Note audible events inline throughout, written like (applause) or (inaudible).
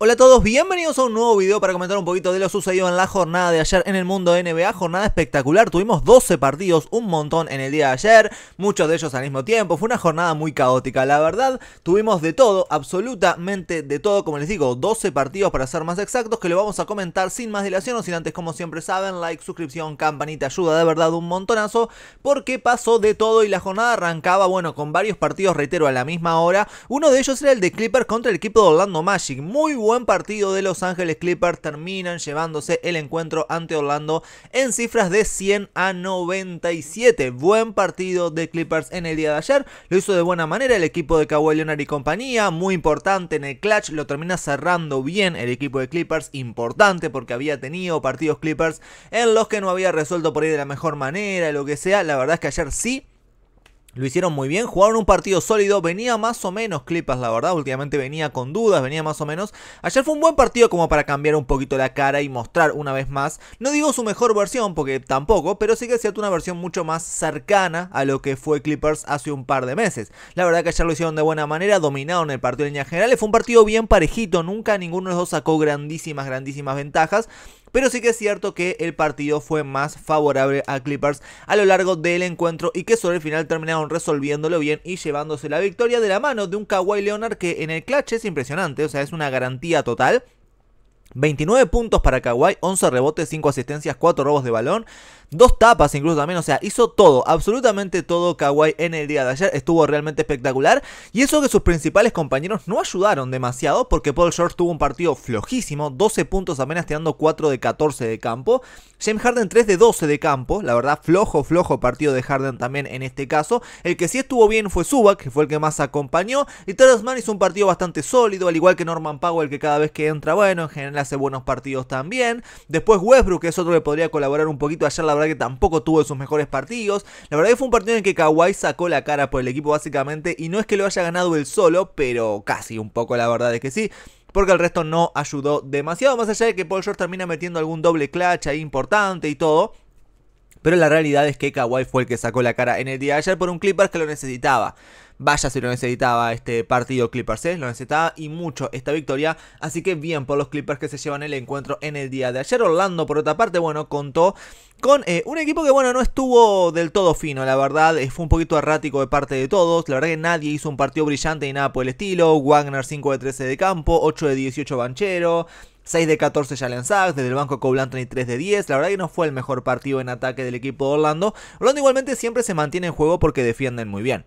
Hola a todos, bienvenidos a un nuevo video para comentar un poquito de lo sucedido en la jornada de ayer en el mundo NBA, jornada espectacular, tuvimos 12 partidos, un montón en el día de ayer, muchos de ellos al mismo tiempo, fue una jornada muy caótica, la verdad, tuvimos de todo, absolutamente de todo, como les digo, 12 partidos para ser más exactos, que lo vamos a comentar sin más dilación, o sin antes como siempre saben, like, suscripción, campanita, ayuda de verdad un montonazo, porque pasó de todo y la jornada arrancaba, bueno, con varios partidos, reitero, a la misma hora, uno de ellos era el de Clipper contra el equipo de Orlando Magic, muy bueno buen partido de Los Ángeles Clippers terminan llevándose el encuentro ante Orlando en cifras de 100 a 97. Buen partido de Clippers en el día de ayer. Lo hizo de buena manera el equipo de Kawhi Leonard y compañía. Muy importante en el clutch. Lo termina cerrando bien el equipo de Clippers. Importante porque había tenido partidos Clippers en los que no había resuelto por ahí de la mejor manera, lo que sea. La verdad es que ayer sí lo hicieron muy bien, jugaron un partido sólido, venía más o menos Clippers, la verdad, últimamente venía con dudas, venía más o menos. Ayer fue un buen partido como para cambiar un poquito la cara y mostrar una vez más, no digo su mejor versión porque tampoco, pero sí que es cierto una versión mucho más cercana a lo que fue Clippers hace un par de meses. La verdad que ayer lo hicieron de buena manera, dominaron el partido en línea general. fue un partido bien parejito, nunca ninguno de los dos sacó grandísimas, grandísimas ventajas. Pero sí que es cierto que el partido fue más favorable a Clippers a lo largo del encuentro y que sobre el final terminaron resolviéndolo bien y llevándose la victoria de la mano de un Kawhi Leonard que en el clutch es impresionante, o sea, es una garantía total. 29 puntos para Kawhi, 11 rebotes, 5 asistencias, 4 robos de balón dos tapas incluso también, o sea, hizo todo, absolutamente todo Kawhi en el día de ayer, estuvo realmente espectacular y eso que sus principales compañeros no ayudaron demasiado porque Paul George tuvo un partido flojísimo, 12 puntos apenas tirando 4 de 14 de campo, James Harden 3 de 12 de campo, la verdad flojo, flojo partido de Harden también en este caso, el que sí estuvo bien fue Suba que fue el que más acompañó y Terrence Mann hizo un partido bastante sólido, al igual que Norman Powell que cada vez que entra, bueno, en general hace buenos partidos también, después Westbrook que es otro que podría colaborar un poquito ayer la verdad que tampoco tuvo sus mejores partidos. La verdad que fue un partido en el que Kawhi sacó la cara por el equipo básicamente y no es que lo haya ganado él solo, pero casi un poco la verdad es que sí porque el resto no ayudó demasiado, más allá de que Paul George termina metiendo algún doble clutch ahí importante y todo. Pero la realidad es que Kawhi fue el que sacó la cara en el día de ayer por un Clippers que lo necesitaba. Vaya si lo necesitaba este partido Clippers, ¿eh? lo necesitaba y mucho esta victoria. Así que bien por los Clippers que se llevan el encuentro en el día de ayer. Orlando, por otra parte, bueno, contó con eh, un equipo que, bueno, no estuvo del todo fino, la verdad. Eh, fue un poquito errático de parte de todos. La verdad que nadie hizo un partido brillante ni nada por el estilo. Wagner 5 de 13 de campo, 8 de 18 banchero. 6 de 14 Jalen Sachs, desde el banco Cole y 3 de 10. La verdad que no fue el mejor partido en ataque del equipo de Orlando. Orlando igualmente siempre se mantiene en juego porque defienden muy bien.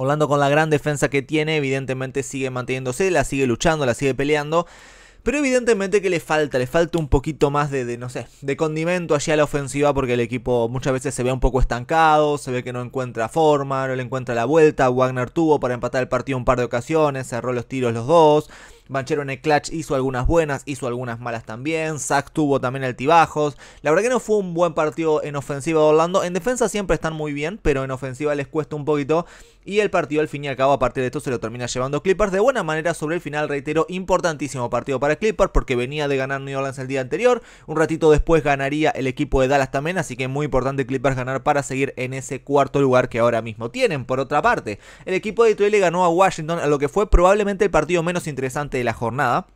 Orlando con la gran defensa que tiene, evidentemente sigue manteniéndose, la sigue luchando, la sigue peleando. Pero evidentemente que le falta, le falta un poquito más de, no sé, de condimento allí a la ofensiva porque el equipo muchas veces se ve un poco estancado, se ve que no encuentra forma, no le encuentra la vuelta. Wagner tuvo para empatar el partido un par de ocasiones, cerró los tiros los dos. Banchero en el clutch hizo algunas buenas, hizo algunas malas también. Zack tuvo también altibajos. La verdad que no fue un buen partido en ofensiva de Orlando. En defensa siempre están muy bien, pero en ofensiva les cuesta un poquito y el partido al fin y al cabo a partir de esto se lo termina llevando Clippers de buena manera sobre el final, reitero, importantísimo partido para Clippers porque venía de ganar New Orleans el día anterior, un ratito después ganaría el equipo de Dallas también, así que es muy importante Clippers ganar para seguir en ese cuarto lugar que ahora mismo tienen. Por otra parte, el equipo de Detroit ganó a Washington a lo que fue probablemente el partido menos interesante de la jornada.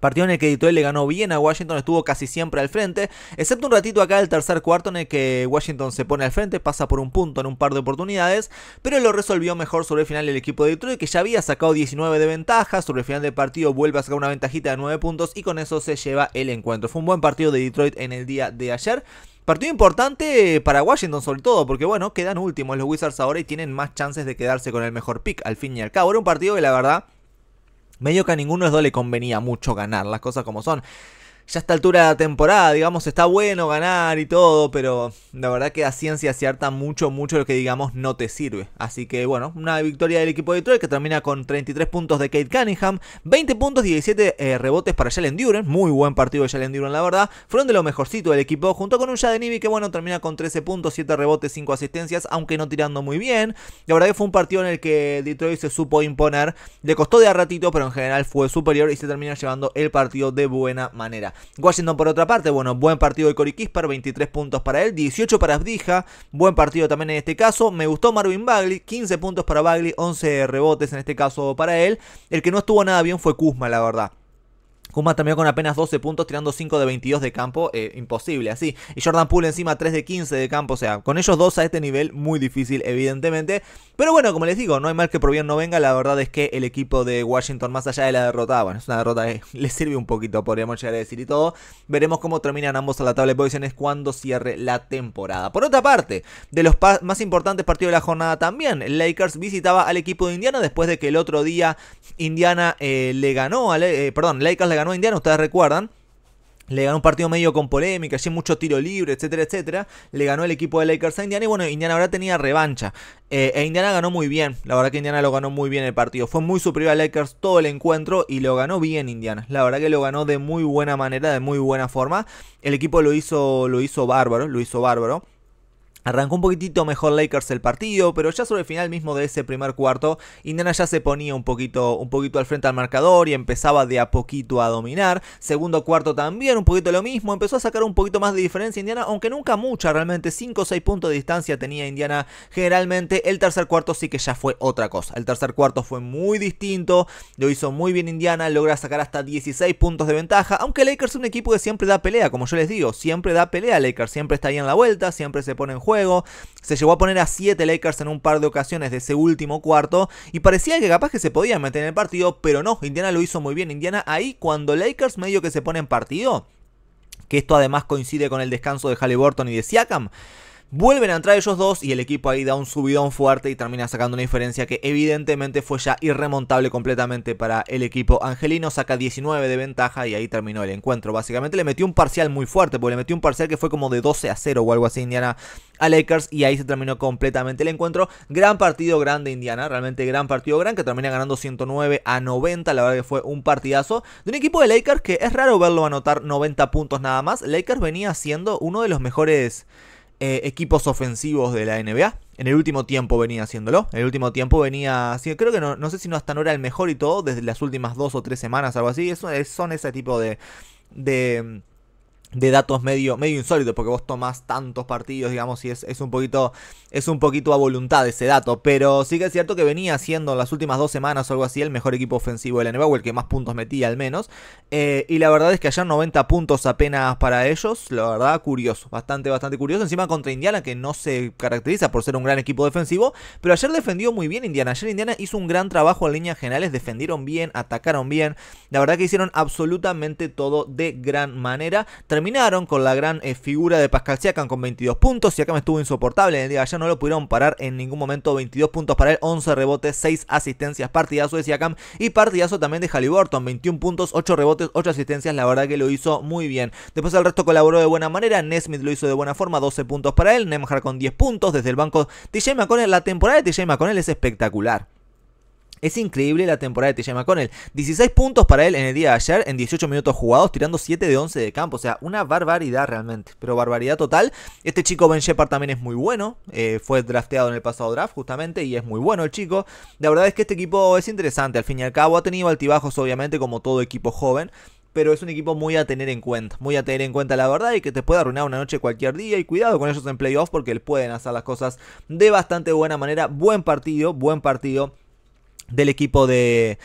Partido en el que Detroit le ganó bien a Washington, estuvo casi siempre al frente, excepto un ratito acá el tercer cuarto en el que Washington se pone al frente, pasa por un punto en un par de oportunidades, pero lo resolvió mejor sobre el final el equipo de Detroit, que ya había sacado 19 de ventaja, sobre el final del partido vuelve a sacar una ventajita de 9 puntos y con eso se lleva el encuentro. Fue un buen partido de Detroit en el día de ayer. Partido importante para Washington sobre todo, porque bueno, quedan últimos los Wizards ahora y tienen más chances de quedarse con el mejor pick al fin y al cabo. Era un partido que la verdad medio que a ninguno de los le convenía mucho ganar, las cosas como son ya a esta altura de la temporada, digamos, está bueno ganar y todo, pero la verdad que a ciencia cierta mucho, mucho lo que digamos no te sirve. Así que bueno, una victoria del equipo de Detroit que termina con 33 puntos de Kate Cunningham, 20 puntos, 17 eh, rebotes para Jalen Duren, muy buen partido de Jalen Duren la verdad, fueron de lo mejorcito del equipo, junto con un Yadenibi que bueno, termina con 13 puntos, 7 rebotes, 5 asistencias, aunque no tirando muy bien. La verdad que fue un partido en el que Detroit se supo imponer, le costó de a ratito, pero en general fue superior y se termina llevando el partido de buena manera. Washington, por otra parte, bueno, buen partido de Cory Kispar, 23 puntos para él, 18 para Abdija, buen partido también en este caso. Me gustó Marvin Bagley, 15 puntos para Bagley, 11 rebotes en este caso para él. El que no estuvo nada bien fue Kuzma, la verdad. Kuma también con apenas 12 puntos, tirando 5 de 22 de campo, eh, imposible así. Y Jordan Poole encima 3 de 15 de campo, o sea, con ellos dos a este nivel muy difícil, evidentemente. Pero bueno, como les digo, no hay mal que por bien no venga, la verdad es que el equipo de Washington, más allá de la derrota, bueno, es una derrota que (laughs) le sirve un poquito, podríamos llegar a decir y todo. Veremos cómo terminan ambos a la tabla de posiciones cuando cierre la temporada. Por otra parte, de los más importantes partidos de la jornada también, Lakers visitaba al equipo de Indiana después de que el otro día Indiana eh, le ganó, eh, perdón, Lakers le ganó Indiana, ustedes recuerdan. Le ganó un partido medio con polémica, allí mucho tiro libre, etcétera, etcétera. Le ganó el equipo de Lakers a Indiana y bueno, Indiana ahora tenía revancha. Eh, e Indiana ganó muy bien. La verdad que Indiana lo ganó muy bien el partido. Fue muy superior a Lakers todo el encuentro y lo ganó bien Indiana. La verdad que lo ganó de muy buena manera, de muy buena forma. El equipo lo hizo, lo hizo bárbaro, lo hizo bárbaro. Arrancó un poquitito mejor Lakers el partido, pero ya sobre el final mismo de ese primer cuarto, Indiana ya se ponía un poquito, un poquito al frente al marcador y empezaba de a poquito a dominar. Segundo cuarto también, un poquito lo mismo, empezó a sacar un poquito más de diferencia Indiana, aunque nunca mucha, realmente 5 o 6 puntos de distancia tenía Indiana generalmente. El tercer cuarto sí que ya fue otra cosa. El tercer cuarto fue muy distinto, lo hizo muy bien Indiana, logra sacar hasta 16 puntos de ventaja, aunque Lakers es un equipo que siempre da pelea, como yo les digo, siempre da pelea Lakers, siempre está ahí en la vuelta, siempre se pone en juego se llegó a poner a 7 Lakers en un par de ocasiones de ese último cuarto. Y parecía que capaz que se podían meter en el partido, pero no, Indiana lo hizo muy bien. Indiana ahí cuando Lakers medio que se pone en partido, que esto además coincide con el descanso de Halliburton y de Siakam. Vuelven a entrar ellos dos y el equipo ahí da un subidón fuerte y termina sacando una diferencia que evidentemente fue ya irremontable completamente para el equipo angelino. Saca 19 de ventaja y ahí terminó el encuentro. Básicamente le metió un parcial muy fuerte, porque le metió un parcial que fue como de 12 a 0 o algo así Indiana a Lakers y ahí se terminó completamente el encuentro. Gran partido grande Indiana, realmente gran partido grande que termina ganando 109 a 90. La verdad que fue un partidazo de un equipo de Lakers que es raro verlo anotar 90 puntos nada más. Lakers venía siendo uno de los mejores eh, equipos ofensivos de la NBA. En el último tiempo venía haciéndolo. En el último tiempo venía Creo que no, no sé si no hasta no era el mejor y todo. Desde las últimas dos o tres semanas, algo así. Es, son ese tipo de, de de datos medio, medio porque vos tomás tantos partidos, digamos, y es, un poquito, es un poquito a voluntad ese dato. Pero sí que es cierto que venía siendo las últimas dos semanas o algo así el mejor equipo ofensivo de la NBA, o el que más puntos metía al menos. Eh, y la verdad es que ayer 90 puntos apenas para ellos, la verdad, curioso, bastante, bastante curioso. Encima contra Indiana, que no se caracteriza por ser un gran equipo defensivo, pero ayer defendió muy bien Indiana. Ayer Indiana hizo un gran trabajo en líneas generales, defendieron bien, atacaron bien. La verdad que hicieron absolutamente todo de gran manera terminaron con la gran eh, figura de Pascal Siakam con 22 puntos. Siakam estuvo insoportable en el día de ayer, no lo pudieron parar en ningún momento. 22 puntos para él, 11 rebotes, 6 asistencias, partidazo de Siakam y partidazo también de Halliburton. 21 puntos, 8 rebotes, 8 asistencias, la verdad que lo hizo muy bien. Después el resto colaboró de buena manera, Nesmith lo hizo de buena forma, 12 puntos para él, Nemhard con 10 puntos desde el banco. TJ McConnell, la temporada de TJ McConnell es espectacular. Es increíble la temporada de con McConnell. 16 puntos para él en el día de ayer, en 18 minutos jugados, tirando 7 de 11 de campo. O sea, una barbaridad realmente, pero barbaridad total. Este chico Ben Shepard también es muy bueno. Eh, fue drafteado en el pasado draft, justamente, y es muy bueno el chico. La verdad es que este equipo es interesante. Al fin y al cabo, ha tenido altibajos, obviamente, como todo equipo joven pero es un equipo muy a tener en cuenta. Muy a tener en cuenta la verdad y que te puede arruinar una noche cualquier día. Y cuidado con ellos en playoffs porque pueden hacer las cosas de bastante buena manera. Buen partido, buen partido del equipo de,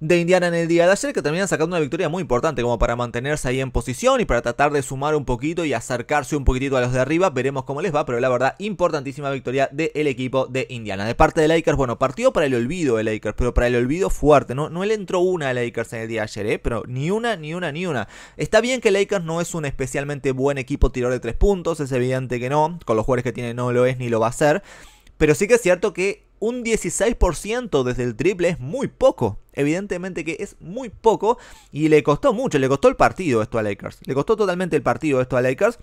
de Indiana en el día de ayer que terminan sacando una victoria muy importante como para mantenerse ahí en posición y para tratar de sumar un poquito y acercarse un poquitito a los de arriba. Veremos cómo les va, pero la verdad, importantísima victoria del equipo de Indiana. De parte de Lakers, bueno, partido para el olvido de Lakers, pero para el olvido fuerte. No, no le entró una a Lakers en el día de ayer, ¿eh? pero ni una, ni una, ni una. Está bien que Lakers no es un especialmente buen equipo tirador de tres puntos, es evidente que no. Con los jugadores que tiene no lo es ni lo va a ser. Pero sí que es cierto que un 16% desde el triple es muy poco. Evidentemente que es muy poco y le costó mucho, le costó el partido esto a Lakers. Le costó totalmente el partido esto a Lakers.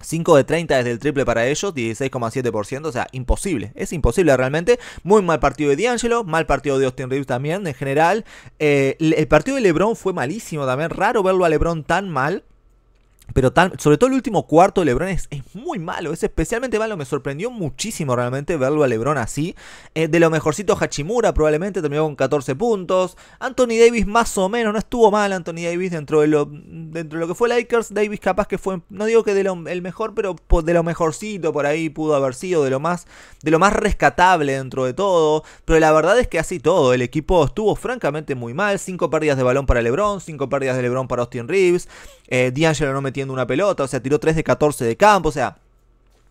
5 de 30 desde el triple para ellos, 16,7%, o sea, imposible, es imposible realmente. Muy mal partido de D'Angelo, mal partido de Austin Reeves también en general. Eh, el partido de LeBron fue malísimo también, raro verlo a LeBron tan mal. Pero sobre todo el último cuarto de Lebron es, muy malo, es especialmente malo. Me sorprendió muchísimo realmente verlo a Lebron así. Eh, de lo mejorcito Hachimura probablemente terminó con 14 puntos. Anthony Davis más o menos, no estuvo mal Anthony Davis dentro de lo, dentro de lo que fue Lakers. Davis capaz que fue, no digo que de el mejor, pero de lo mejorcito por ahí pudo haber sido, de lo, más, de lo más rescatable dentro de todo. Pero la verdad es que así todo, el equipo estuvo francamente muy mal. 5 pérdidas de balón para Lebron, 5 pérdidas de Lebron para Austin Reeves. Eh, D'Angelo no me metiendo una pelota, o sea, tiró 3 de 14 de campo, o sea,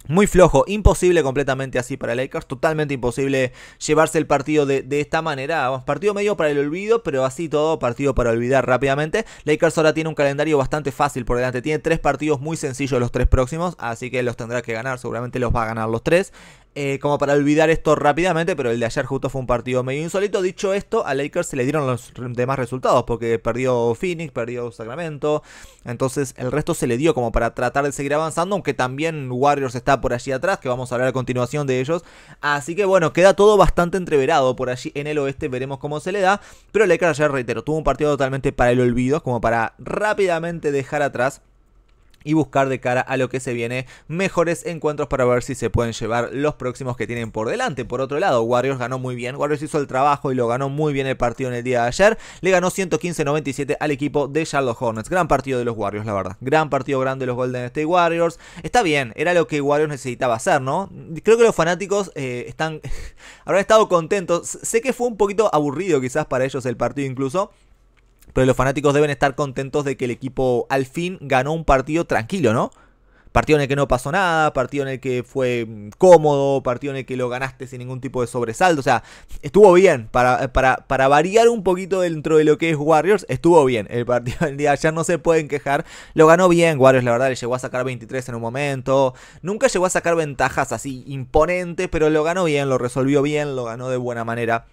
muy flojo, imposible completamente así para Lakers, totalmente imposible llevarse el partido de, de, esta manera. Partido medio para el olvido, pero así todo, partido para olvidar rápidamente. Lakers ahora tiene un calendario bastante fácil por delante, tiene tres partidos muy sencillos los tres próximos, así que los tendrá que ganar, seguramente los va a ganar los tres. Eh, como para olvidar esto rápidamente, pero el de ayer justo fue un partido medio insólito. Dicho esto, a Lakers se le dieron los demás resultados, porque perdió Phoenix, perdió Sacramento. Entonces el resto se le dio como para tratar de seguir avanzando, aunque también Warriors está por allí atrás, que vamos a hablar a continuación de ellos. Así que bueno, queda todo bastante entreverado por allí en el oeste, veremos cómo se le da. Pero Lakers ayer, reitero, tuvo un partido totalmente para el olvido, como para rápidamente dejar atrás y buscar de cara a lo que se viene mejores encuentros para ver si se pueden llevar los próximos que tienen por delante. Por otro lado, Warriors ganó muy bien, Warriors hizo el trabajo y lo ganó muy bien el partido en el día de ayer, le ganó 115-97 al equipo de Charlotte Hornets. Gran partido de los Warriors, la verdad. Gran partido grande de los Golden State Warriors. Está bien, era lo que Warriors necesitaba hacer, ¿no? Creo que los fanáticos eh, están (laughs) habrán estado contentos. Sé que fue un poquito aburrido quizás para ellos el partido incluso. Pero los fanáticos deben estar contentos de que el equipo al fin ganó un partido tranquilo, ¿no? Partido en el que no pasó nada, partido en el que fue mm, cómodo, partido en el que lo ganaste sin ningún tipo de sobresalto. O sea, estuvo bien. Para, variar un poquito dentro de lo que es Warriors, estuvo bien. El partido del día Ya no se pueden quejar. Lo ganó bien Warriors, la verdad. Le llegó a sacar 23 en un momento. Nunca llegó a sacar ventajas así imponentes, pero lo ganó bien, lo resolvió bien, lo ganó de buena manera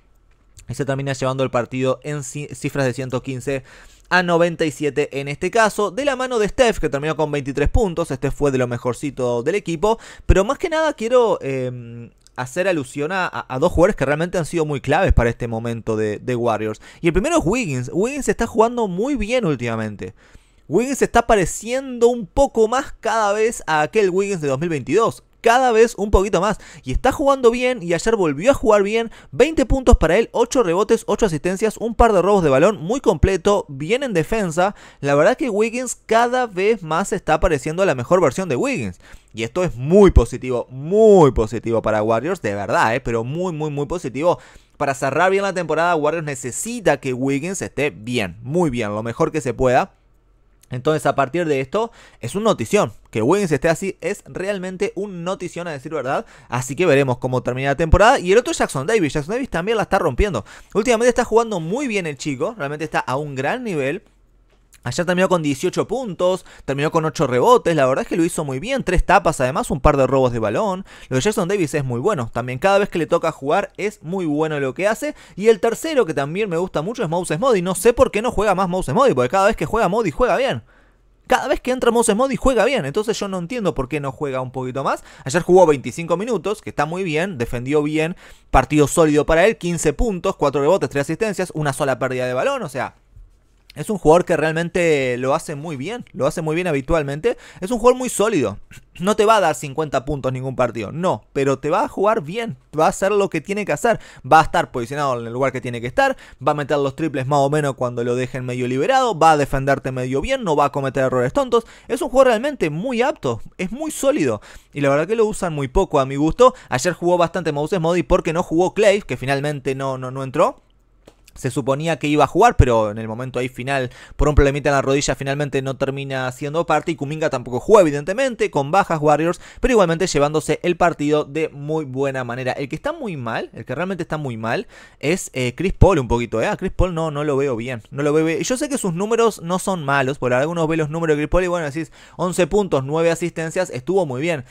y se termina llevando el partido en cifras de 115 a 97 en este caso, de la mano de Steph, que terminó con 23 puntos, este fue de lo mejorcito del equipo, pero más que nada quiero em, hacer alusión a, dos jugadores que realmente han sido muy claves para este momento de Warriors. Y el primero es Wiggins, Wiggins está jugando muy bien últimamente. Wiggins está pareciendo un poco más cada vez a aquel Wiggins de 2022 cada vez un poquito más. Y está jugando bien y ayer volvió a jugar bien. 20 puntos para él, 8 rebotes, 8 asistencias, un par de robos de balón muy completo, bien en defensa. La verdad que Wiggins cada vez más está pareciendo la mejor versión de Wiggins. Y esto es muy positivo, muy positivo para Warriors, de verdad, eh, pero muy, muy, muy positivo. Para cerrar bien la temporada, Warriors necesita que Wiggins esté bien, muy bien, lo mejor que se pueda. Entonces, a partir de esto, es una notición. Que Williams esté así es realmente un notición, a decir verdad. Así que veremos cómo termina la temporada. Y el otro es Jackson Davis. Jackson Davis también la está rompiendo. Últimamente está jugando muy bien el chico. Realmente está a un gran nivel. Ayer terminó con 18 puntos, terminó con 8 rebotes, la verdad es que lo hizo muy bien, 3 tapas además, un par de robos de balón. Lo de Jason Davis es muy bueno, también cada vez que le toca jugar es muy bueno lo que hace. Y el tercero que también me gusta mucho es Mouse Modi, no sé por qué no juega más Mouse Modi, porque cada vez que juega Modi juega bien. Cada vez que entra Moses Modi juega bien, entonces yo no entiendo por qué no juega un poquito más. Ayer jugó 25 minutos, que está muy bien, defendió bien, partido sólido para él, 15 puntos, 4 rebotes, 3 asistencias, una sola pérdida de balón, o sea, es un jugador que realmente lo hace muy bien, lo hace muy bien habitualmente. Es un jugador muy sólido. (clears throat) No te va a dar 50 puntos ningún partido, no, pero te va a jugar bien, va a hacer lo que tiene que hacer, va a estar posicionado en el lugar que tiene que estar, va a meter los triples más o menos cuando lo dejen medio liberado, va a defenderte medio bien, no va a cometer errores tontos. Es un jugador realmente muy apto, es muy sólido y la verdad que lo usan muy poco a mi gusto. Ayer jugó bastante Moses Modi porque no jugó Clay, que finalmente no, no, no entró se suponía que iba a jugar, pero en el momento ahí final, por un problemita en la rodilla, finalmente no termina siendo parte. Y Kuminga tampoco juega, evidentemente, con bajas Warriors, pero igualmente llevándose el partido de muy buena manera. El que está muy mal, el que realmente está muy mal, es eh, Chris Paul un poquito. ¿eh? Chris Paul no, no lo veo bien. No lo veo bien. Yo sé que sus números no son malos, por algunos ve los números de Chris Paul y bueno, decís 11 puntos, 9 asistencias, estuvo muy bien.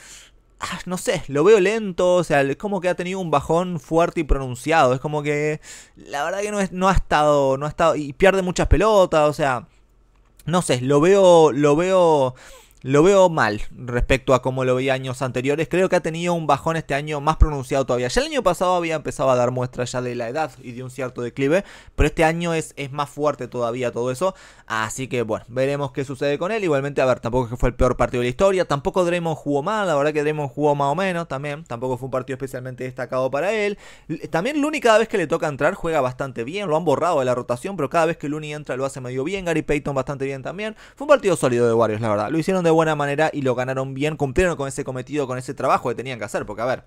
Ah, no sé, lo veo lento, o sea, como que ha tenido un bajón fuerte y pronunciado, es como que la verdad que no, es, no ha estado, no ha estado, y pierde muchas pelotas, o sea, no sé, lo veo, lo veo lo veo mal respecto a cómo lo veía años anteriores. Creo que ha tenido un bajón este año más pronunciado todavía. Ya el año pasado había empezado a dar muestras ya de la edad y de un cierto declive, pero este año es, es más fuerte todavía todo eso. Así que bueno, veremos qué sucede con él. Igualmente, a ver, tampoco que fue el peor partido de la historia. Tampoco Draymond jugó mal, la verdad que Draymond jugó más o menos también. Tampoco fue un partido especialmente destacado para él. También Looney cada vez que le toca entrar juega bastante bien. Lo han borrado de la rotación, pero cada vez que luni entra lo hace medio bien. Gary Payton bastante bien también. Fue un partido sólido de Warriors, la verdad. Lo hicieron de de buena manera y lo ganaron bien, cumplieron con ese cometido, con ese trabajo que tenían que hacer, porque a ver,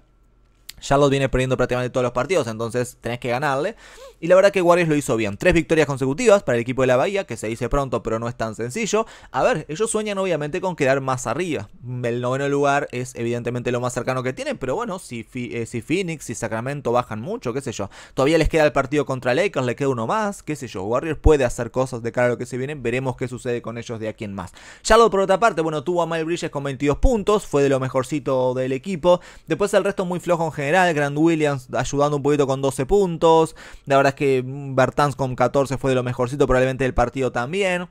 Charlotte viene perdiendo prácticamente todos los partidos, entonces tenés que ganarle. Y la verdad que Warriors lo hizo bien. Tres victorias consecutivas para el equipo de la Bahía, que se dice pronto, pero no es tan sencillo. A ver, ellos sueñan obviamente con quedar más arriba. El noveno lugar es evidentemente lo más cercano que tienen, pero bueno, si, eh, si Phoenix, si Sacramento bajan mucho, qué sé yo. Todavía les queda el partido contra Lakers, le queda uno más, qué sé yo. Warriors puede hacer cosas de cara a lo que se viene veremos qué sucede con ellos de aquí en más. Charlotte, por otra parte, bueno, tuvo a Mile Bridges con 22 puntos, fue de lo mejorcito del equipo. Después el resto muy flojo en general general. Williams ayudando un poquito con 12 puntos. La verdad es que Bertans con 14 fue de lo mejorcito, probablemente del partido también.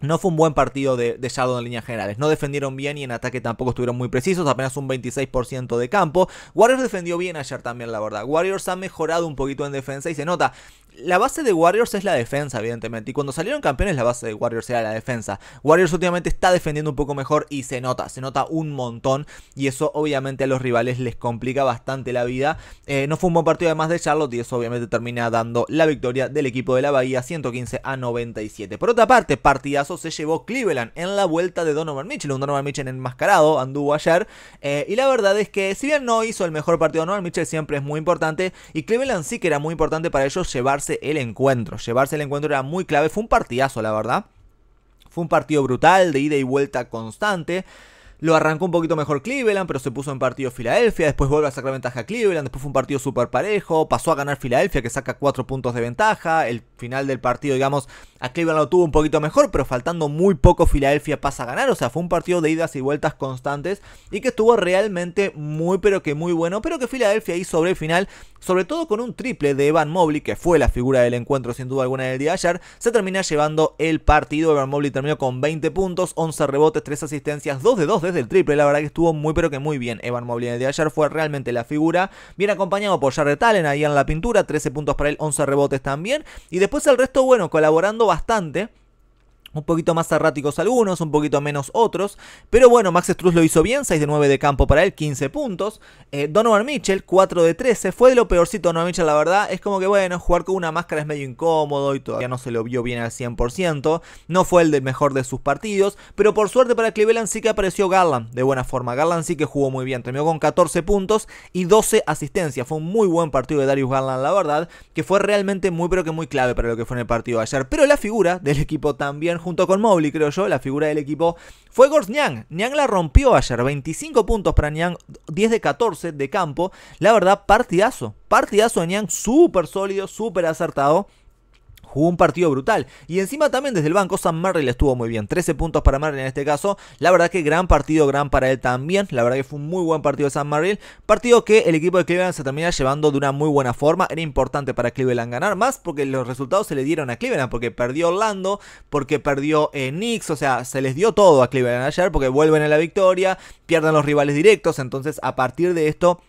No fue un buen partido de, de en líneas generales. No defendieron bien y en ataque tampoco estuvieron muy precisos. Apenas un 26% de campo. Warriors defendió bien ayer también, la verdad. Warriors ha mejorado un poquito en defensa y se nota la base de Warriors es la defensa, evidentemente. Y cuando salieron campeones, la base de Warriors era la defensa. Warriors últimamente está defendiendo un poco mejor y se nota, se nota un montón. Y eso obviamente a los rivales les complica bastante la vida. Eh, no fue un buen partido además de Charlotte y eso obviamente termina dando la victoria del equipo de la Bahía 115 a 97. Por otra parte, partidazo se llevó Cleveland en la vuelta de Donovan Mitchell. Un Donovan Mitchell enmascarado, anduvo ayer. Eh, y la verdad es que si bien no hizo el mejor partido, Donovan Mitchell siempre es muy importante. Y Cleveland sí que era muy importante para ellos llevar llevarse el encuentro. Llevarse el encuentro era muy clave. Fue un partidazo, la verdad. Fue un partido brutal, de ida y vuelta constante. Lo arrancó un poquito mejor Cleveland, pero se puso en partido Filadelfia. Después vuelve a sacar ventaja a Cleveland. Después fue un partido súper parejo. Pasó a ganar Filadelfia, que saca cuatro puntos de ventaja. El final del partido, digamos, a Cleveland lo tuvo un poquito mejor, pero faltando muy poco Filadelfia pasa a ganar. O sea, fue un partido de idas y vueltas constantes y que estuvo realmente muy, pero que muy bueno. Pero que Filadelfia ahí sobre el final, sobre todo con un triple de Evan Mobley, que fue la figura del encuentro sin duda alguna del día de ayer, se termina llevando el partido. Evan Mobley terminó con 20 puntos, 11 rebotes, 3 asistencias, 2 de 2 desde el triple. La verdad que estuvo muy, pero que muy bien. Evan Mobley en el día de ayer fue realmente la figura. Bien acompañado por Jared Allen ahí en la pintura, 13 puntos para él, 11 rebotes también. Y después el resto, bueno, colaborando bastante un poquito más erráticos algunos, un poquito menos otros. Pero bueno, Max Struz lo hizo bien, 6 de 9 de campo para él, 15 puntos. Eh, Donovan Mitchell, 4 de 13. Fue de lo peorcito Donovan Mitchell, la verdad. Es como que bueno, jugar con una máscara es medio incómodo y todavía no se lo vio bien al 100%. No fue el de mejor de sus partidos. Pero por suerte para Cleveland sí que apareció Garland de buena forma. Garland sí que jugó muy bien. Terminó con 14 puntos y 12 asistencias. Fue un muy buen partido de Darius Garland, la verdad. Que fue realmente muy pero que muy clave para lo que fue en el partido de ayer. Pero la figura del equipo también junto con Mobley, creo yo, la figura del equipo, fue Gors Niang. Niang la rompió ayer, 25 puntos para Niang, 10 de 14 de campo. La verdad, partidazo, partidazo de Niang, súper sólido, súper acertado jugó un partido brutal. Y encima también desde el banco San Merrill estuvo muy bien. 13 puntos para Merrill en este caso. La verdad que gran partido, gran para él también. La verdad que fue un muy buen partido de Sam Merrill. Partido que el equipo de Cleveland se termina llevando de una muy buena forma. Era importante para Cleveland ganar más porque los resultados se le dieron a Cleveland. Porque perdió Orlando, porque perdió enix eh, O sea, se les dio todo a Cleveland ayer porque vuelven a la victoria, pierden los rivales directos. Entonces a partir de esto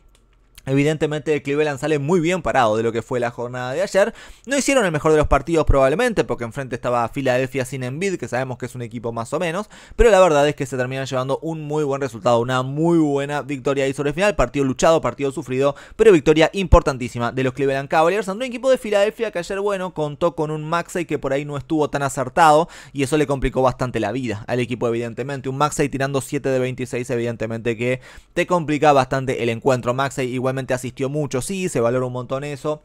Evidentemente Cleveland sale muy bien parado de lo que fue la jornada de ayer. No hicieron el mejor de los partidos probablemente porque enfrente estaba Filadelfia sin Envid, que sabemos que es un equipo más o menos, pero la verdad es que se termina llevando un muy buen resultado, una muy buena victoria y sobre final, partido luchado, partido sufrido, pero victoria importantísima de los Cleveland Cavaliers ante un equipo de Filadelfia que ayer bueno contó con un Maxey que por ahí no estuvo tan acertado y eso le complicó bastante la vida al equipo evidentemente, un Maxey tirando 7 de 26 evidentemente que te complica bastante el encuentro Maxey igual asistió mucho, sí, se valoró un montón eso.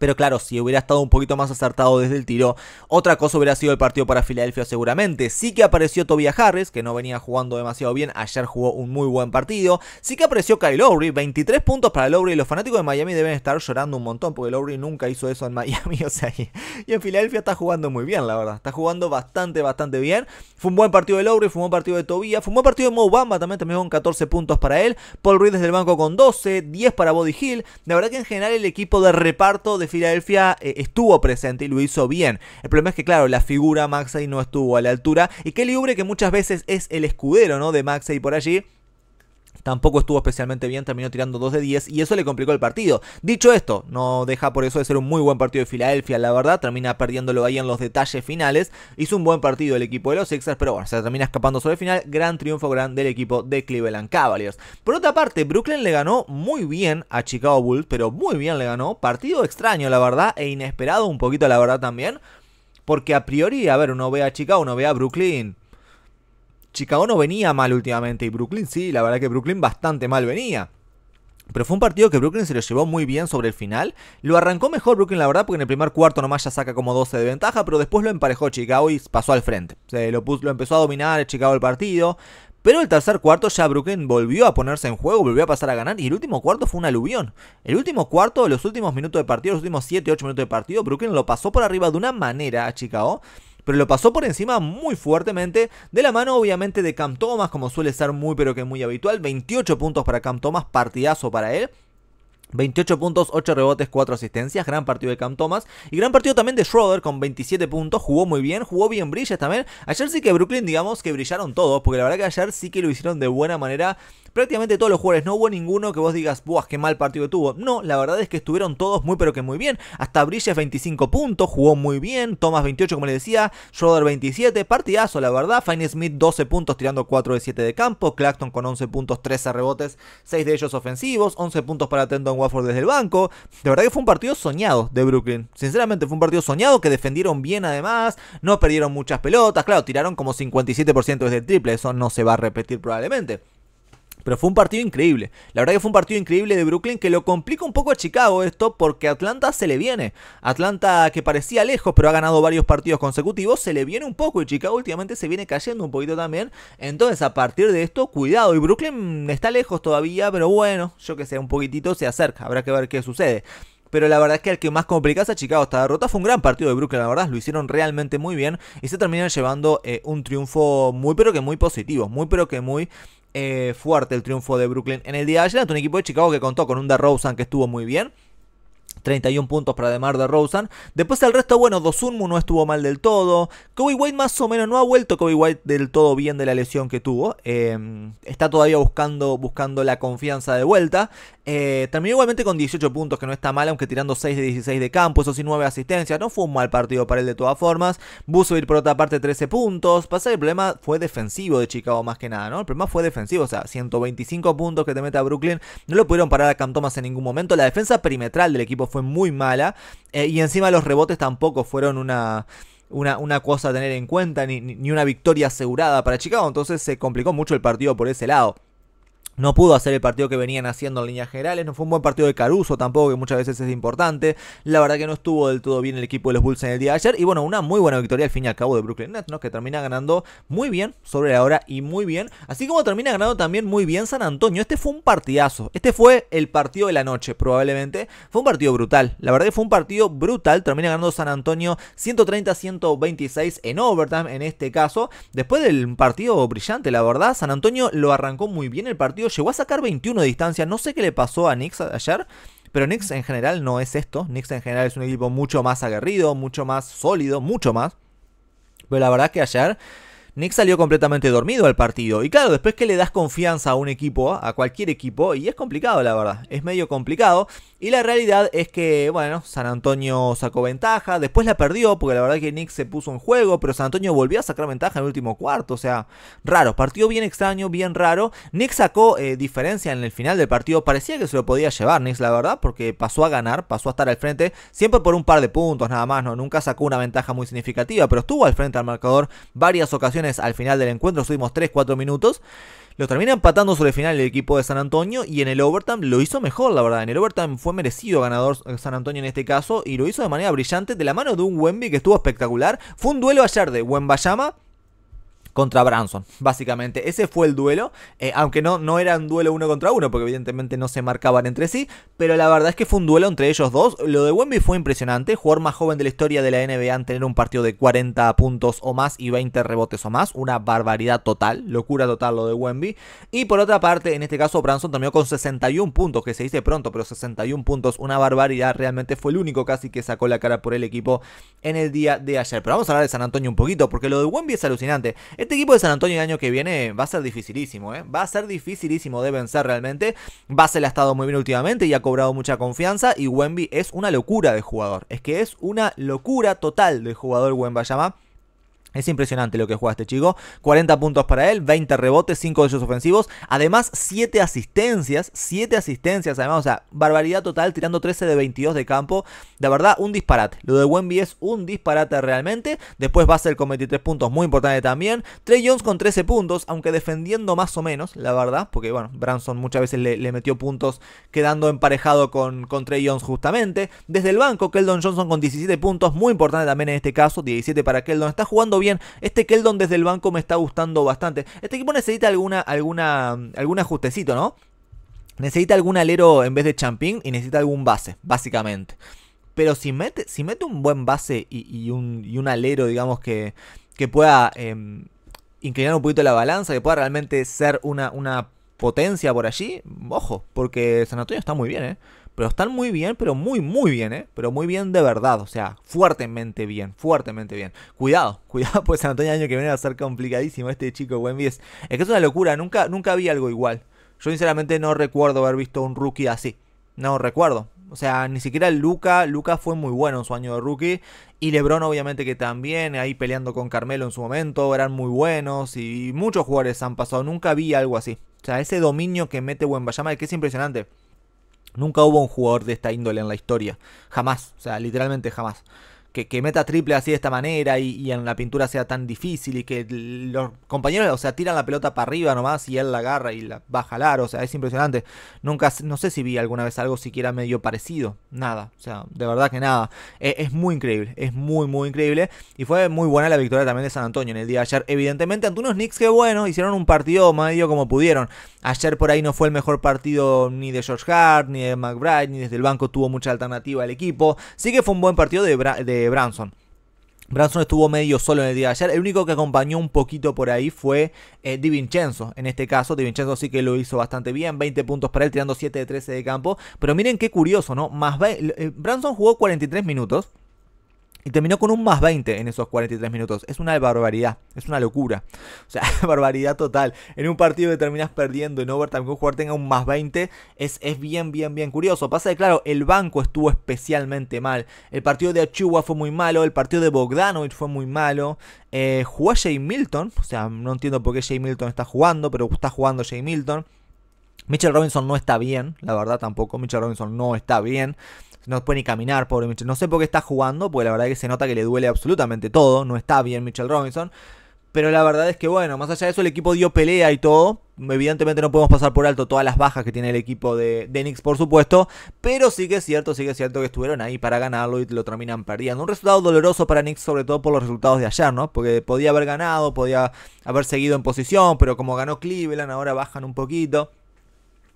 Pero claro, si hubiera estado un poquito más acertado desde el tiro, otra cosa hubiera sido el partido para Filadelfia seguramente. Sí que apareció Tobias Harris, que no venía jugando demasiado bien, ayer jugó un muy buen partido. Sí que apareció Kyle Lowry, 23 puntos para Lowry. Los fanáticos de Miami deben estar llorando un montón porque Lowry nunca hizo eso en Miami, (laughs) o sea, y, en Filadelfia está jugando muy bien, la verdad. Está jugando bastante, bastante bien. Fue un buen partido de Lowry, fue un buen partido de Tobias, fue un buen partido de Mo Bamba también, también con 14 puntos para él. Paul Reed desde el banco con 12, 10 para Body Hill. La verdad que en general el equipo de reparto de Filadelfia eh, estuvo presente y lo hizo bien. El problema es que, claro, la figura Maxey no estuvo a la altura y que Ubre, que muchas veces es el escudero ¿no? de Maxey por allí Tampoco estuvo especialmente bien, terminó tirando 2 de 10 y eso le complicó el partido. Dicho esto, no deja por eso de ser un muy buen partido de Filadelfia, la verdad, termina perdiéndolo ahí en los detalles finales. Hizo un buen partido el equipo de los Sixers, pero bueno, se termina escapando sobre el final. Gran triunfo gran del equipo de Cleveland Cavaliers. Por otra parte, Brooklyn le ganó muy bien a Chicago Bulls, pero muy bien le ganó. Partido extraño, la verdad, e inesperado un poquito, la verdad también. Porque a priori, a ver, uno ve a Chicago, uno ve a Brooklyn Chicago no venía mal últimamente y Brooklyn sí, la verdad que Brooklyn bastante mal venía. Pero fue un partido que Brooklyn se lo llevó muy bien sobre el final. Lo arrancó mejor Brooklyn, la verdad, porque en el primer cuarto nomás ya saca como 12 de ventaja, pero después lo emparejó Chicago y pasó al frente. Se lo, lo empezó a dominar Chicago el partido. Pero el tercer cuarto ya Brooklyn volvió a ponerse en juego, volvió a pasar a ganar y el último cuarto fue un aluvión. El último cuarto, los últimos minutos de partido, los últimos 7, 8 minutos de partido, Brooklyn lo pasó por arriba de una manera a Chicago pero lo pasó por encima muy fuertemente, de la mano obviamente de Cam Thomas, como suele ser muy pero que muy habitual, 28 puntos para Cam Thomas, partidazo para él. 28 puntos, 8 rebotes, 4 asistencias, gran partido de Cam Thomas y gran partido también de Schroeder con 27 puntos, jugó muy bien, jugó bien Brillas también. Ayer sí que Brooklyn digamos que brillaron todos, porque la verdad que ayer sí que lo hicieron de buena manera prácticamente todos los jugadores, no hubo ninguno que vos digas, buah, qué mal partido tuvo. No, la verdad es que estuvieron todos muy pero que muy bien. Hasta Bridges, 25 puntos, jugó muy bien. Thomas 28, como le decía. Schroeder 27, partidazo, la verdad. Fine Smith 12 puntos tirando 4 de 7 de campo. Clacton con 11 puntos, 13 rebotes, 6 de ellos ofensivos. 11 puntos para Tendon Waffle desde el banco. De verdad que fue un partido soñado de Brooklyn. Sinceramente, fue un partido soñado que defendieron bien además. No perdieron muchas pelotas. Claro, tiraron como 57% desde el triple. Eso no se va a repetir probablemente. Pero fue un partido increíble. La verdad que fue un partido increíble de Brooklyn que lo complica un poco a Chicago esto porque Atlanta se le viene. Atlanta que parecía lejos pero ha ganado varios partidos consecutivos se le viene un poco y Chicago últimamente se viene cayendo un poquito también. Entonces a partir de esto cuidado y Brooklyn está lejos todavía pero bueno yo que sé un poquitito se acerca. Habrá que ver qué sucede. Pero la verdad es que el que más complica a Chicago esta derrota fue un gran partido de Brooklyn, la verdad, lo hicieron realmente muy bien y se terminan llevando eh, un triunfo muy pero que muy positivo, muy pero que muy eh, fuerte el triunfo de Brooklyn en el día de ayer un equipo de Chicago que contó con un DeRozan que estuvo muy bien 31 puntos para DeMar DeRozan. Después el resto, bueno, Dosunmu no estuvo mal del todo. Kobe White más o menos no ha vuelto Kobe White del todo bien de la lesión que tuvo. Em, está todavía buscando, buscando la confianza de vuelta. Eh, terminó igualmente con 18 puntos, que no está mal, aunque tirando 6 de 16 de campo, eso sí, 9 asistencias. No fue un mal partido para él de todas formas. ir por otra parte 13 puntos. Pasa el problema fue defensivo de Chicago más que nada, ¿no? El problema fue defensivo, o sea, 125 puntos que te mete a Brooklyn. No lo pudieron parar a Cam Thomas en ningún momento. La defensa perimetral del equipo fue muy mala. Eh, y encima los rebotes tampoco fueron una, una, cosa a tener en cuenta, ni, ni una victoria asegurada para Chicago. Entonces se complicó mucho el partido por ese lado. No pudo hacer el partido que venían haciendo en líneas generales. No fue un buen partido de Caruso tampoco, que muchas veces es importante. La verdad que no estuvo del todo bien el equipo de los Bulls en el día de ayer. Y bueno, una muy buena victoria al fin y al cabo de Brooklyn Nets, ¿no? Que termina ganando muy bien sobre la hora y muy bien. Así como termina ganando también muy bien San Antonio. Este fue un partidazo. Este fue el partido de la noche, probablemente. Fue un partido brutal. La verdad que fue un partido brutal. Termina ganando San Antonio 130-126 en overtime en este caso. Después del partido brillante, la verdad, San Antonio lo arrancó muy bien el partido llegó a sacar 21 de distancia. No sé qué le pasó a Knicks ayer, pero Knicks en general no es esto. Knicks en general es un equipo mucho más aguerrido, mucho más sólido, mucho más. Pero la verdad que ayer Nick salió completamente dormido al partido. Y claro, después que le das confianza a un equipo, a cualquier equipo, y es complicado la verdad, es medio complicado. Y la realidad es que, bueno, San Antonio sacó ventaja, después la perdió, porque la verdad que Nick se puso en juego, pero San Antonio volvió a sacar ventaja en el último cuarto, o sea, raro, partido bien extraño, bien raro. Nick sacó eh, diferencia en el final del partido, parecía que se lo podía llevar Nick, la verdad, porque pasó a ganar, pasó a estar al frente, siempre por un par de puntos nada más, ¿no? Nunca sacó una ventaja muy significativa, pero estuvo al frente al marcador varias ocasiones al final del encuentro, Subimos 3-4 minutos. Lo termina empatando sobre el final el equipo de San Antonio y en el overtime lo hizo mejor, la verdad. En el overtime fue merecido ganador eh, San Antonio en este caso y lo hizo de manera brillante de la mano de un Wemby que estuvo espectacular. Fue un duelo ayer de Wembayama contra Branson, básicamente. Ese fue el duelo, eh, aunque no, no era un duelo uno contra uno, porque evidentemente no se marcaban entre sí, pero la verdad es que fue un duelo entre ellos dos. Lo de Wemby fue impresionante, jugador más joven de la historia de la NBA en tener un partido de 40 puntos o más y 20 rebotes o más, una barbaridad total, locura total lo de Wemby. Y por otra parte, en este caso, Branson terminó con 61 puntos, que se dice pronto, pero 61 puntos, una barbaridad, realmente fue el único casi que sacó la cara por el equipo en el día de ayer. Pero vamos a hablar de San Antonio un poquito, porque lo de Wemby es alucinante. Este equipo de San Antonio el año que viene va a ser dificilísimo, ¿eh? Va a ser dificilísimo de vencer realmente. Basel ha estado muy bien últimamente y ha cobrado mucha confianza. Y Wemby es una locura de jugador. Es que es una locura total de jugador Wembayama. Es impresionante lo que juega este chico. 40 puntos para él, 20 rebotes, 5 de ellos ofensivos. Además, 7 asistencias. 7 asistencias, además, o sea, barbaridad total, tirando 13 de 22 de campo. La verdad, un disparate. Lo de Wemby es un disparate realmente. Después va a ser con 23 puntos, muy importante también. Trey Jones con 13 puntos, aunque defendiendo más o menos, la verdad. Porque, bueno, Branson muchas veces le, metió puntos quedando emparejado con, con Trey Jones justamente. Desde el banco, Keldon Johnson con 17 puntos, muy importante también en este caso. 17 para Keldon. Está jugando bien. Este Keldon desde el banco me está gustando bastante. Este equipo necesita alguna, alguna, algún ajustecito, ¿no? Necesita algún alero en vez de Champín y necesita algún base, básicamente. Pero si mete, si mete un buen base y, un, un, alero, digamos, que, que pueda em, inclinar un poquito la balanza, que pueda realmente ser una, una potencia por allí, ojo, porque San Antonio está muy bien, ¿eh? Pero están muy bien, pero muy, muy bien, ¿eh? Pero muy bien de verdad, o sea, fuertemente bien, fuertemente bien. Cuidado, (laughs) cuidado, pues en Antonio año que viene va a ser complicadísimo este chico Wemby. Es, es que es una locura, nunca, nunca vi algo igual. Yo sinceramente no recuerdo haber visto un rookie así. No recuerdo. O sea, ni siquiera Luca. Luca fue muy bueno en su año de rookie. Y Lebron, obviamente, que también, ahí peleando con Carmelo en su momento, eran muy buenos. Y muchos jugadores han pasado. Nunca vi algo así. O sea, ese dominio que mete Wembayama, que es impresionante. Nunca hubo un jugador de esta índole en la historia. Jamás. O sea, literalmente jamás que, meta triple así de esta manera y, en la pintura sea tan difícil y que los compañeros, o sea, tiran la pelota para arriba nomás y él la agarra y la va a jalar, o sea, es impresionante. Nunca, no sé si vi alguna vez algo siquiera medio parecido, nada, o sea, de verdad que nada. E, es, muy increíble, es muy, muy increíble y fue muy buena la victoria también de San Antonio en el día de ayer. Evidentemente, ante unos Knicks que bueno, hicieron un partido medio como pudieron. Ayer por ahí no fue el mejor partido ni de George Hart, ni de McBride, ni desde el banco tuvo mucha alternativa el equipo. Sí que fue un buen partido de Branson. Branson estuvo medio solo en el día de ayer. El único que acompañó un poquito por ahí fue eh, Di Vincenzo. En este caso, Di Vincenzo sí que lo hizo bastante bien. 20 puntos para él, tirando 7 de 13 de campo. Pero miren qué curioso, ¿no? Más eh, Branson jugó 43 minutos. Y terminó con un más 20 en esos 43 minutos. Es una barbaridad, es una locura. O sea, (laughs) barbaridad total. En un partido que terminas perdiendo en overtime que un jugador tenga un más 20 es, es bien, bien, bien curioso. Pasa que, claro, el banco estuvo especialmente mal. El partido de Achua fue muy malo, el partido de Bogdanovich fue muy malo. Eh, jugó Jay Milton, o sea, no entiendo por qué Jay Milton está jugando, pero está jugando Jay Milton. Mitchell Robinson no está bien, la verdad tampoco. Mitchell Robinson no está bien no puede ni caminar, pobre Mitchell. No sé por qué está jugando, porque la verdad es que se nota que le duele absolutamente todo, no está bien Mitchell Robinson. Pero la verdad es que bueno, más allá de eso el equipo dio pelea y todo. Evidentemente no podemos pasar por alto todas las bajas que tiene el equipo de, de Knicks, por supuesto. Pero sí que es cierto, sí que es cierto que estuvieron ahí para ganarlo y lo terminan perdiendo. Un resultado doloroso para Knicks, sobre todo por los resultados de ayer, ¿no? Porque podía haber ganado, podía haber seguido en posición, pero como ganó Cleveland, ahora bajan un poquito.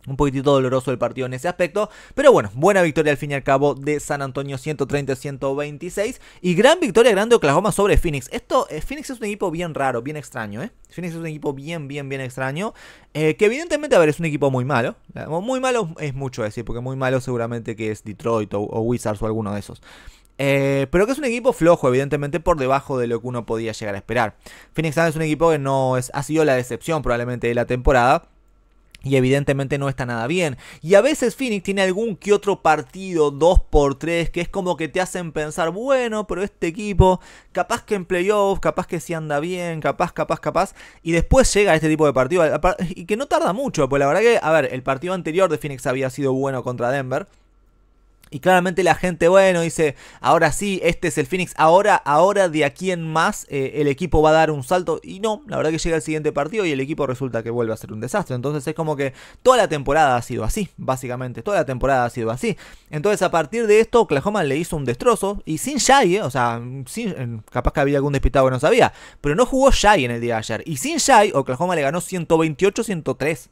Un poquitito doloroso el partido en ese aspecto. Pero bueno, buena victoria al fin y al cabo de San Antonio 130-126. Y gran victoria grande Oklahoma sobre Phoenix. Esto, eh, Phoenix es un equipo bien raro, bien extraño, ¿eh? Phoenix es un equipo bien, bien, bien extraño. Eh, que evidentemente, a ver, es un equipo muy malo. Muy malo es mucho decir, porque muy malo seguramente que es Detroit o, Wizards o alguno de esos. Eh, pero que es un equipo flojo, evidentemente por debajo de lo que uno podía llegar a esperar. Phoenix es un equipo que no es, ha sido la decepción probablemente de la temporada. Y evidentemente no está nada bien. Y a veces Phoenix tiene algún que otro partido 2x3 que es como que te hacen pensar, bueno, pero este equipo, capaz que en playoffs, capaz que si anda bien, capaz, capaz, capaz. Y después llega este tipo de partido. Y que no tarda mucho, pues la verdad que, a ver, el partido anterior de Phoenix había sido bueno contra Denver. Y claramente la gente, bueno, dice, ahora sí, este es el Phoenix, ahora, ahora de aquí en más eh, el equipo va a dar un salto. Y no, la verdad que llega el siguiente partido y el equipo resulta que vuelve a ser un desastre. Entonces es como que toda la temporada ha sido así, básicamente, toda la temporada ha sido así. Entonces a partir de esto, Oklahoma le hizo un destrozo y sin Shai, eh, o sea, sin, eh, capaz que había algún despistado que no sabía, pero no jugó Shai en el día de ayer. Y sin Shai, Oklahoma le ganó 128-103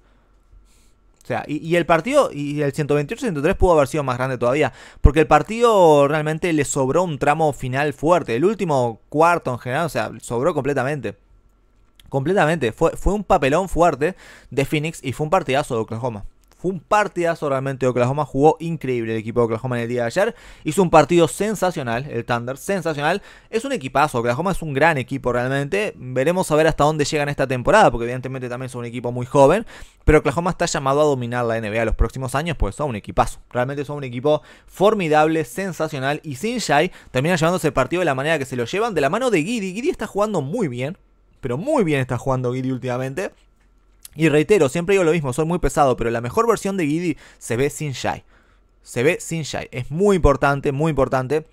y, el partido, y el 128-103 pudo haber sido más grande todavía, porque el partido realmente le sobró un tramo final fuerte. El último cuarto en general, o sea, sobró completamente completamente. Fue, fue un papelón fuerte de Phoenix y fue un partidazo de Oklahoma. Fue un partidazo realmente de Oklahoma. Jugó increíble el equipo de Oklahoma en el día de ayer. Hizo un partido sensacional, el Thunder, sensacional. Es un equipazo. Oklahoma es un gran equipo realmente. Veremos a ver hasta dónde llegan esta temporada, porque evidentemente también son un equipo muy joven. Pero Oklahoma está llamado a dominar la NBA los próximos años, pues son un equipazo. Realmente son un equipo formidable, sensacional. Y sin Shai termina llevándose el partido de la manera que se lo llevan, de la mano de Giddy. Giddy está jugando muy bien. Pero muy bien está jugando Giddy últimamente. Y reitero, siempre digo lo mismo, soy muy pesado, pero la mejor versión de Giddy se ve sin Shy. Se ve sin Shy. Es muy importante, muy importante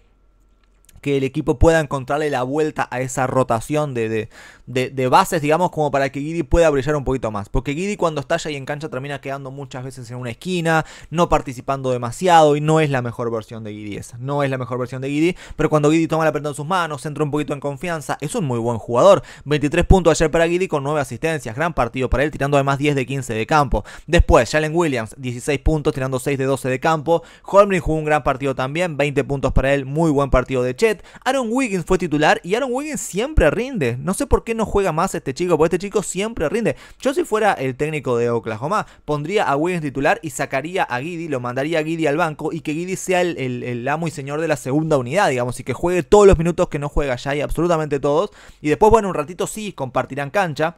que el equipo pueda encontrarle la vuelta a esa rotación de, de, bases, digamos, como para que Giddy pueda brillar un poquito más. Porque Giddy cuando estalla y en cancha termina quedando muchas veces en una esquina, no participando demasiado y no es la mejor versión de Giddy esa. No es la mejor versión de Giddy, pero cuando Giddy toma la pelota en sus manos, entra un poquito en confianza, es un muy buen jugador. 23 puntos ayer para Giddy con 9 asistencias, gran partido para él, tirando además 10 de 15 de campo. Después, Jalen Williams, 16 puntos, tirando 6 de 12 de campo. Holmgren jugó un gran partido también, 20 puntos para él, muy buen partido de Che. Aaron Wiggins fue titular y Aaron Wiggins siempre rinde. No sé por qué no juega más este chico, porque este chico siempre rinde. Yo si fuera el técnico de Oklahoma, pondría a Wiggins titular y sacaría a Giddy, lo mandaría a Giddy al banco y que Giddy sea el, el, amo y señor de la segunda unidad, digamos, y que juegue todos los minutos que no juega ya y absolutamente todos. Y después, bueno, un ratito sí, compartirán cancha.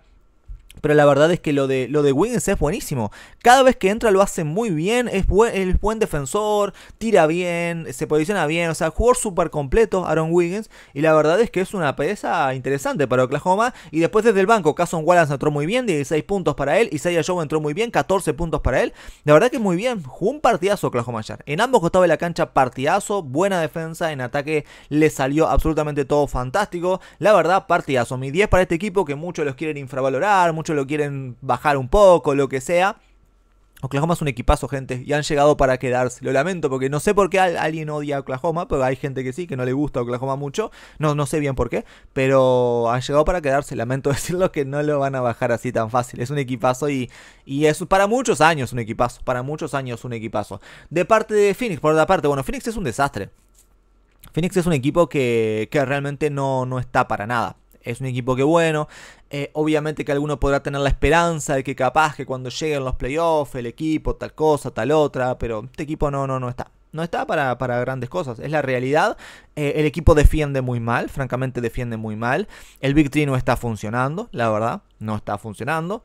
Pero la verdad es que lo de, lo de Wiggins es buenísimo. Cada vez que entra lo hace muy bien. Es buen, buen defensor, tira bien, se posiciona bien. O sea, jugador súper completo Aaron Wiggins. Y la verdad es que es una pieza interesante para Oklahoma. Y después desde el banco, Cason Wallace entró muy bien. 16 puntos para él. Isaiah Joe entró muy bien. 14 puntos para él. La verdad que muy bien. Jugó un partidazo Oklahoma ayer. En ambos costados de la cancha, partidazo. Buena defensa. En ataque le salió absolutamente todo fantástico. La verdad, partidazo. Mi 10 para este equipo que muchos los quieren infravalorar muchos lo quieren bajar un poco, lo que sea. Oklahoma es un equipazo, gente, y han llegado para quedarse. Lo lamento porque no sé por qué alguien odia a Oklahoma, pero hay gente que sí, que no le gusta Oklahoma mucho. No, no sé bien por qué, pero han llegado para quedarse. Lamento (laughs) decirlo que no lo van a bajar así tan fácil. Es un equipazo y, y es para muchos años un equipazo. Para muchos años un equipazo. De parte de Phoenix, por otra parte, bueno, Phoenix es un desastre. Phoenix es un equipo que, que realmente no, no está para nada es un equipo que bueno. Eh, obviamente que alguno podrá tener la esperanza de que capaz que cuando lleguen los playoffs, el equipo, tal cosa, tal otra, pero este equipo no, no, no está. No está para, grandes cosas, es la realidad. Eh, el equipo defiende muy mal, francamente defiende muy mal. El Big 3 no está funcionando, la verdad, no está funcionando.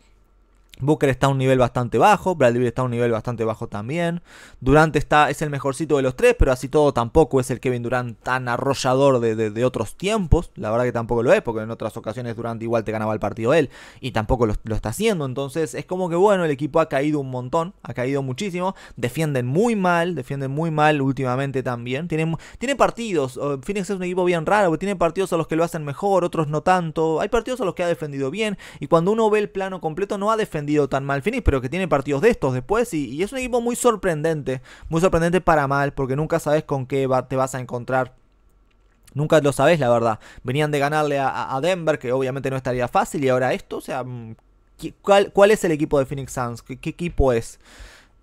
Booker está a un nivel bastante bajo, Bradley está a un nivel bastante bajo también. Durante está, es el mejorcito de los tres, pero así todo tampoco es el Kevin Durant tan arrollador de, otros tiempos. La verdad que tampoco lo es, porque en otras ocasiones durante igual te ganaba el partido él y tampoco lo, está haciendo. Entonces es como que bueno, el equipo ha caído un montón, ha caído muchísimo. Defienden muy mal, defienden muy mal últimamente también. Tienen, partidos, Phoenix es un equipo bien raro, tiene partidos a los que lo hacen mejor, otros no tanto. Hay partidos a los que ha defendido bien y cuando uno ve el plano completo no ha defendido tan mal Phoenix, pero que tiene partidos de estos después y, es un equipo muy sorprendente, muy sorprendente para mal, porque nunca sabes con qué te vas a encontrar. Nunca lo sabes, la verdad. Venían de ganarle a, Denver, que obviamente no estaría fácil, y ahora esto, o sea, mm, ¿cuál, cuál es el equipo de Phoenix Suns? qué equipo es?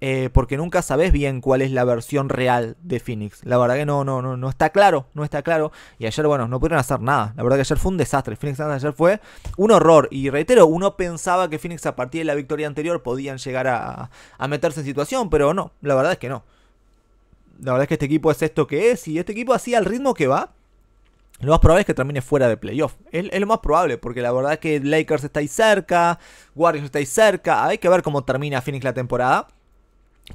Eh, porque nunca sabes bien cuál es la versión real de Phoenix. La verdad que no, no, no, está claro, no está claro. Y ayer, bueno, no pudieron hacer nada. La verdad que ayer fue un desastre. Phoenix ayer fue un horror. Y reitero, uno pensaba que Phoenix a partir de la victoria anterior podían llegar a, meterse en situación, pero no, la verdad es que no. La verdad es que este equipo es esto que es y este equipo así al ritmo que va. Lo más probable es que termine fuera de playoff. Es, lo más probable, porque la verdad es que Lakers está ahí cerca, Warriors está ahí cerca. Hay que ver cómo termina Phoenix la temporada.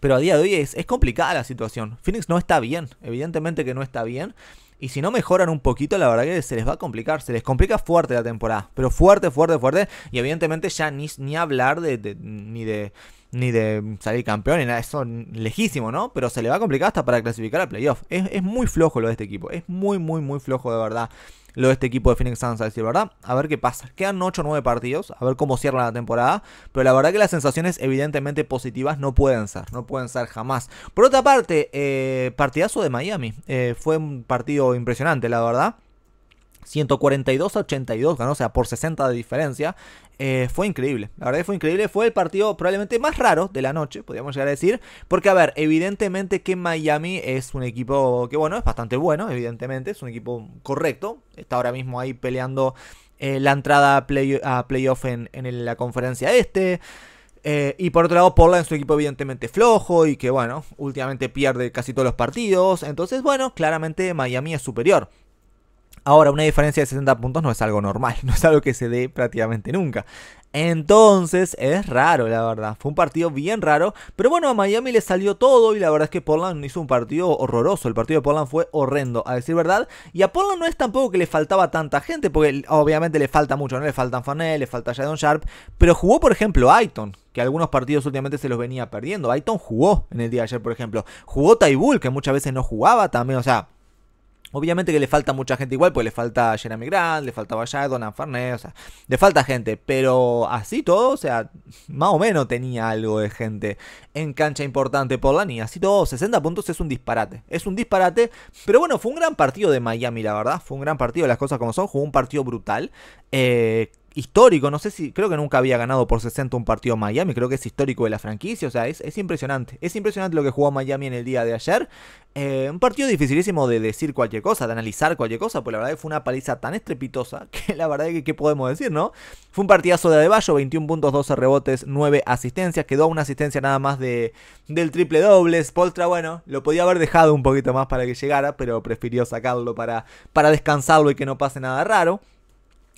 Pero a día de hoy es, complicada la situación. Phoenix no está bien, evidentemente que no está bien. Y si no mejoran un poquito, la verdad que se les va a complicar. Se les complica fuerte la temporada. Pero fuerte, fuerte, fuerte. Y evidentemente ya ni, hablar de, ni de ni de salir campeón, ni nada, eso lejísimo, ¿no? Pero se le va a complicar hasta para clasificar al playoff. Es, muy flojo lo de este equipo, es muy, muy, muy flojo de verdad lo de este equipo de Phoenix Suns, a decir verdad. A ver qué pasa. Quedan 8 o 9 partidos, a ver cómo cierra la temporada, pero la verdad que las sensaciones evidentemente positivas no pueden ser, no pueden ser jamás. Por otra parte, eh, partidazo de Miami, eh, fue un partido impresionante, la verdad. 142 a 82 ganó, o sea, por 60 de diferencia. Eh, fue increíble, la verdad que fue increíble. Fue el partido probablemente más raro de la noche, podríamos llegar a decir. Porque, a ver, evidentemente que Miami es un equipo que, bueno, es bastante bueno, evidentemente, es un equipo correcto. Está ahora mismo ahí peleando eh, la entrada a, play a playoff en, en, la conferencia este. Eh, y por otro lado, Portland es un equipo evidentemente flojo y que, bueno, últimamente pierde casi todos los partidos. Entonces, bueno, claramente Miami es superior. Ahora, una diferencia de 60 puntos no es algo normal, (laughs) no es algo que se dé prácticamente nunca. Entonces, es raro, la verdad. Fue un partido bien raro. Pero bueno, a Miami le salió todo y la verdad es que Portland hizo un partido horroroso. El partido de Portland fue horrendo, a decir verdad. Y a Portland no es tampoco que le faltaba tanta gente, porque obviamente le falta mucho, ¿no? Le faltan Fanel, le falta Jadon Sharp. Pero jugó, por ejemplo, Aiton, que algunos partidos últimamente se los venía perdiendo. Aiton jugó en el día de ayer, por ejemplo. Jugó Taibul, que muchas veces no jugaba también, o sea Obviamente que le falta mucha gente igual, pues le falta Jeremy Grant, le faltaba ya Donan Farnes, o sea, le falta gente, pero así todo, o sea, más o menos tenía algo de gente en cancha importante por la niña, así todo, 60 puntos es un disparate, es un disparate, pero bueno, fue un gran partido de Miami, la verdad, fue un gran partido, las cosas como son, jugó un partido brutal, eh, histórico, no sé si, creo que nunca había ganado por 60 un partido Miami, creo que es histórico de la franquicia, o sea, es, impresionante, es impresionante lo que jugó Miami en el día de ayer, eh, un partido dificilísimo de decir cualquier cosa, de analizar cualquier cosa, pues la verdad fue una paliza tan estrepitosa (laughs) que la verdad que qué podemos decir, ¿no? Fue un partidazo de Adebayo, 21 puntos, 12 rebotes, 9 asistencias, quedó una asistencia nada más de, del triple doble, Spolstra, bueno, lo podía haber dejado un poquito más para que llegara, pero prefirió sacarlo para, para descansarlo y que no pase nada raro.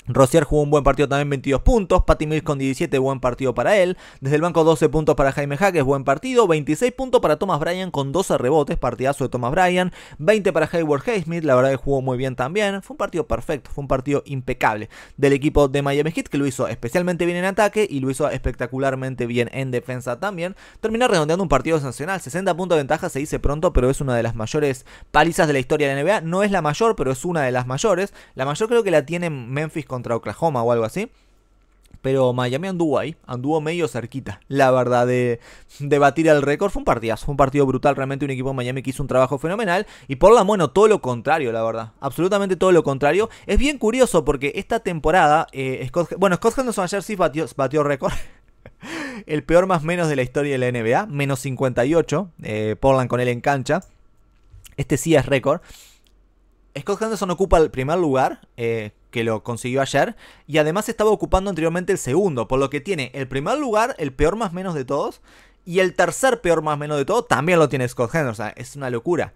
Rosier jugó un buen partido también, 22 puntos. Patty Mills con 17, buen partido para él. Desde el banco 12 puntos para Jaime Jaques, buen partido. 26 puntos para Thomas Bryan con 12 rebotes, partidazo de Thomas Bryan. 20 para Hayward Haysmith, la verdad que jugó muy bien también. Fue un partido perfecto, fue un partido impecable del equipo de Miami Heat que lo hizo especialmente bien en ataque y lo hizo espectacularmente bien en defensa también. Terminó redondeando un partido sensacional, 60 puntos de ventaja se dice pronto, pero es una de las mayores palizas de la historia de la NBA. No es la mayor, pero es una de las mayores. La mayor creo que la tiene Memphis contra Oklahoma o algo así. Pero Miami anduvo ahí, anduvo medio cerquita, la verdad, de, batir el récord. Fue un partidazo, un partido brutal, realmente un equipo de Miami que hizo un trabajo fenomenal. Y por bueno todo lo contrario, la verdad. Absolutamente todo lo contrario. Es bien curioso porque esta temporada, eh, bueno, Scott Henderson ayer sí batió, batió récord. (laughs) el peor más menos de la historia de la NBA, menos 58. Eh, Portland con él en cancha. Este sí es récord. Scott Henderson ocupa el primer lugar eh, que lo consiguió ayer. Y además estaba ocupando anteriormente el segundo, por lo que tiene el primer lugar, el peor más menos de todos. Y el tercer peor más menos de todos también lo tiene Scott Henderson. Es una locura.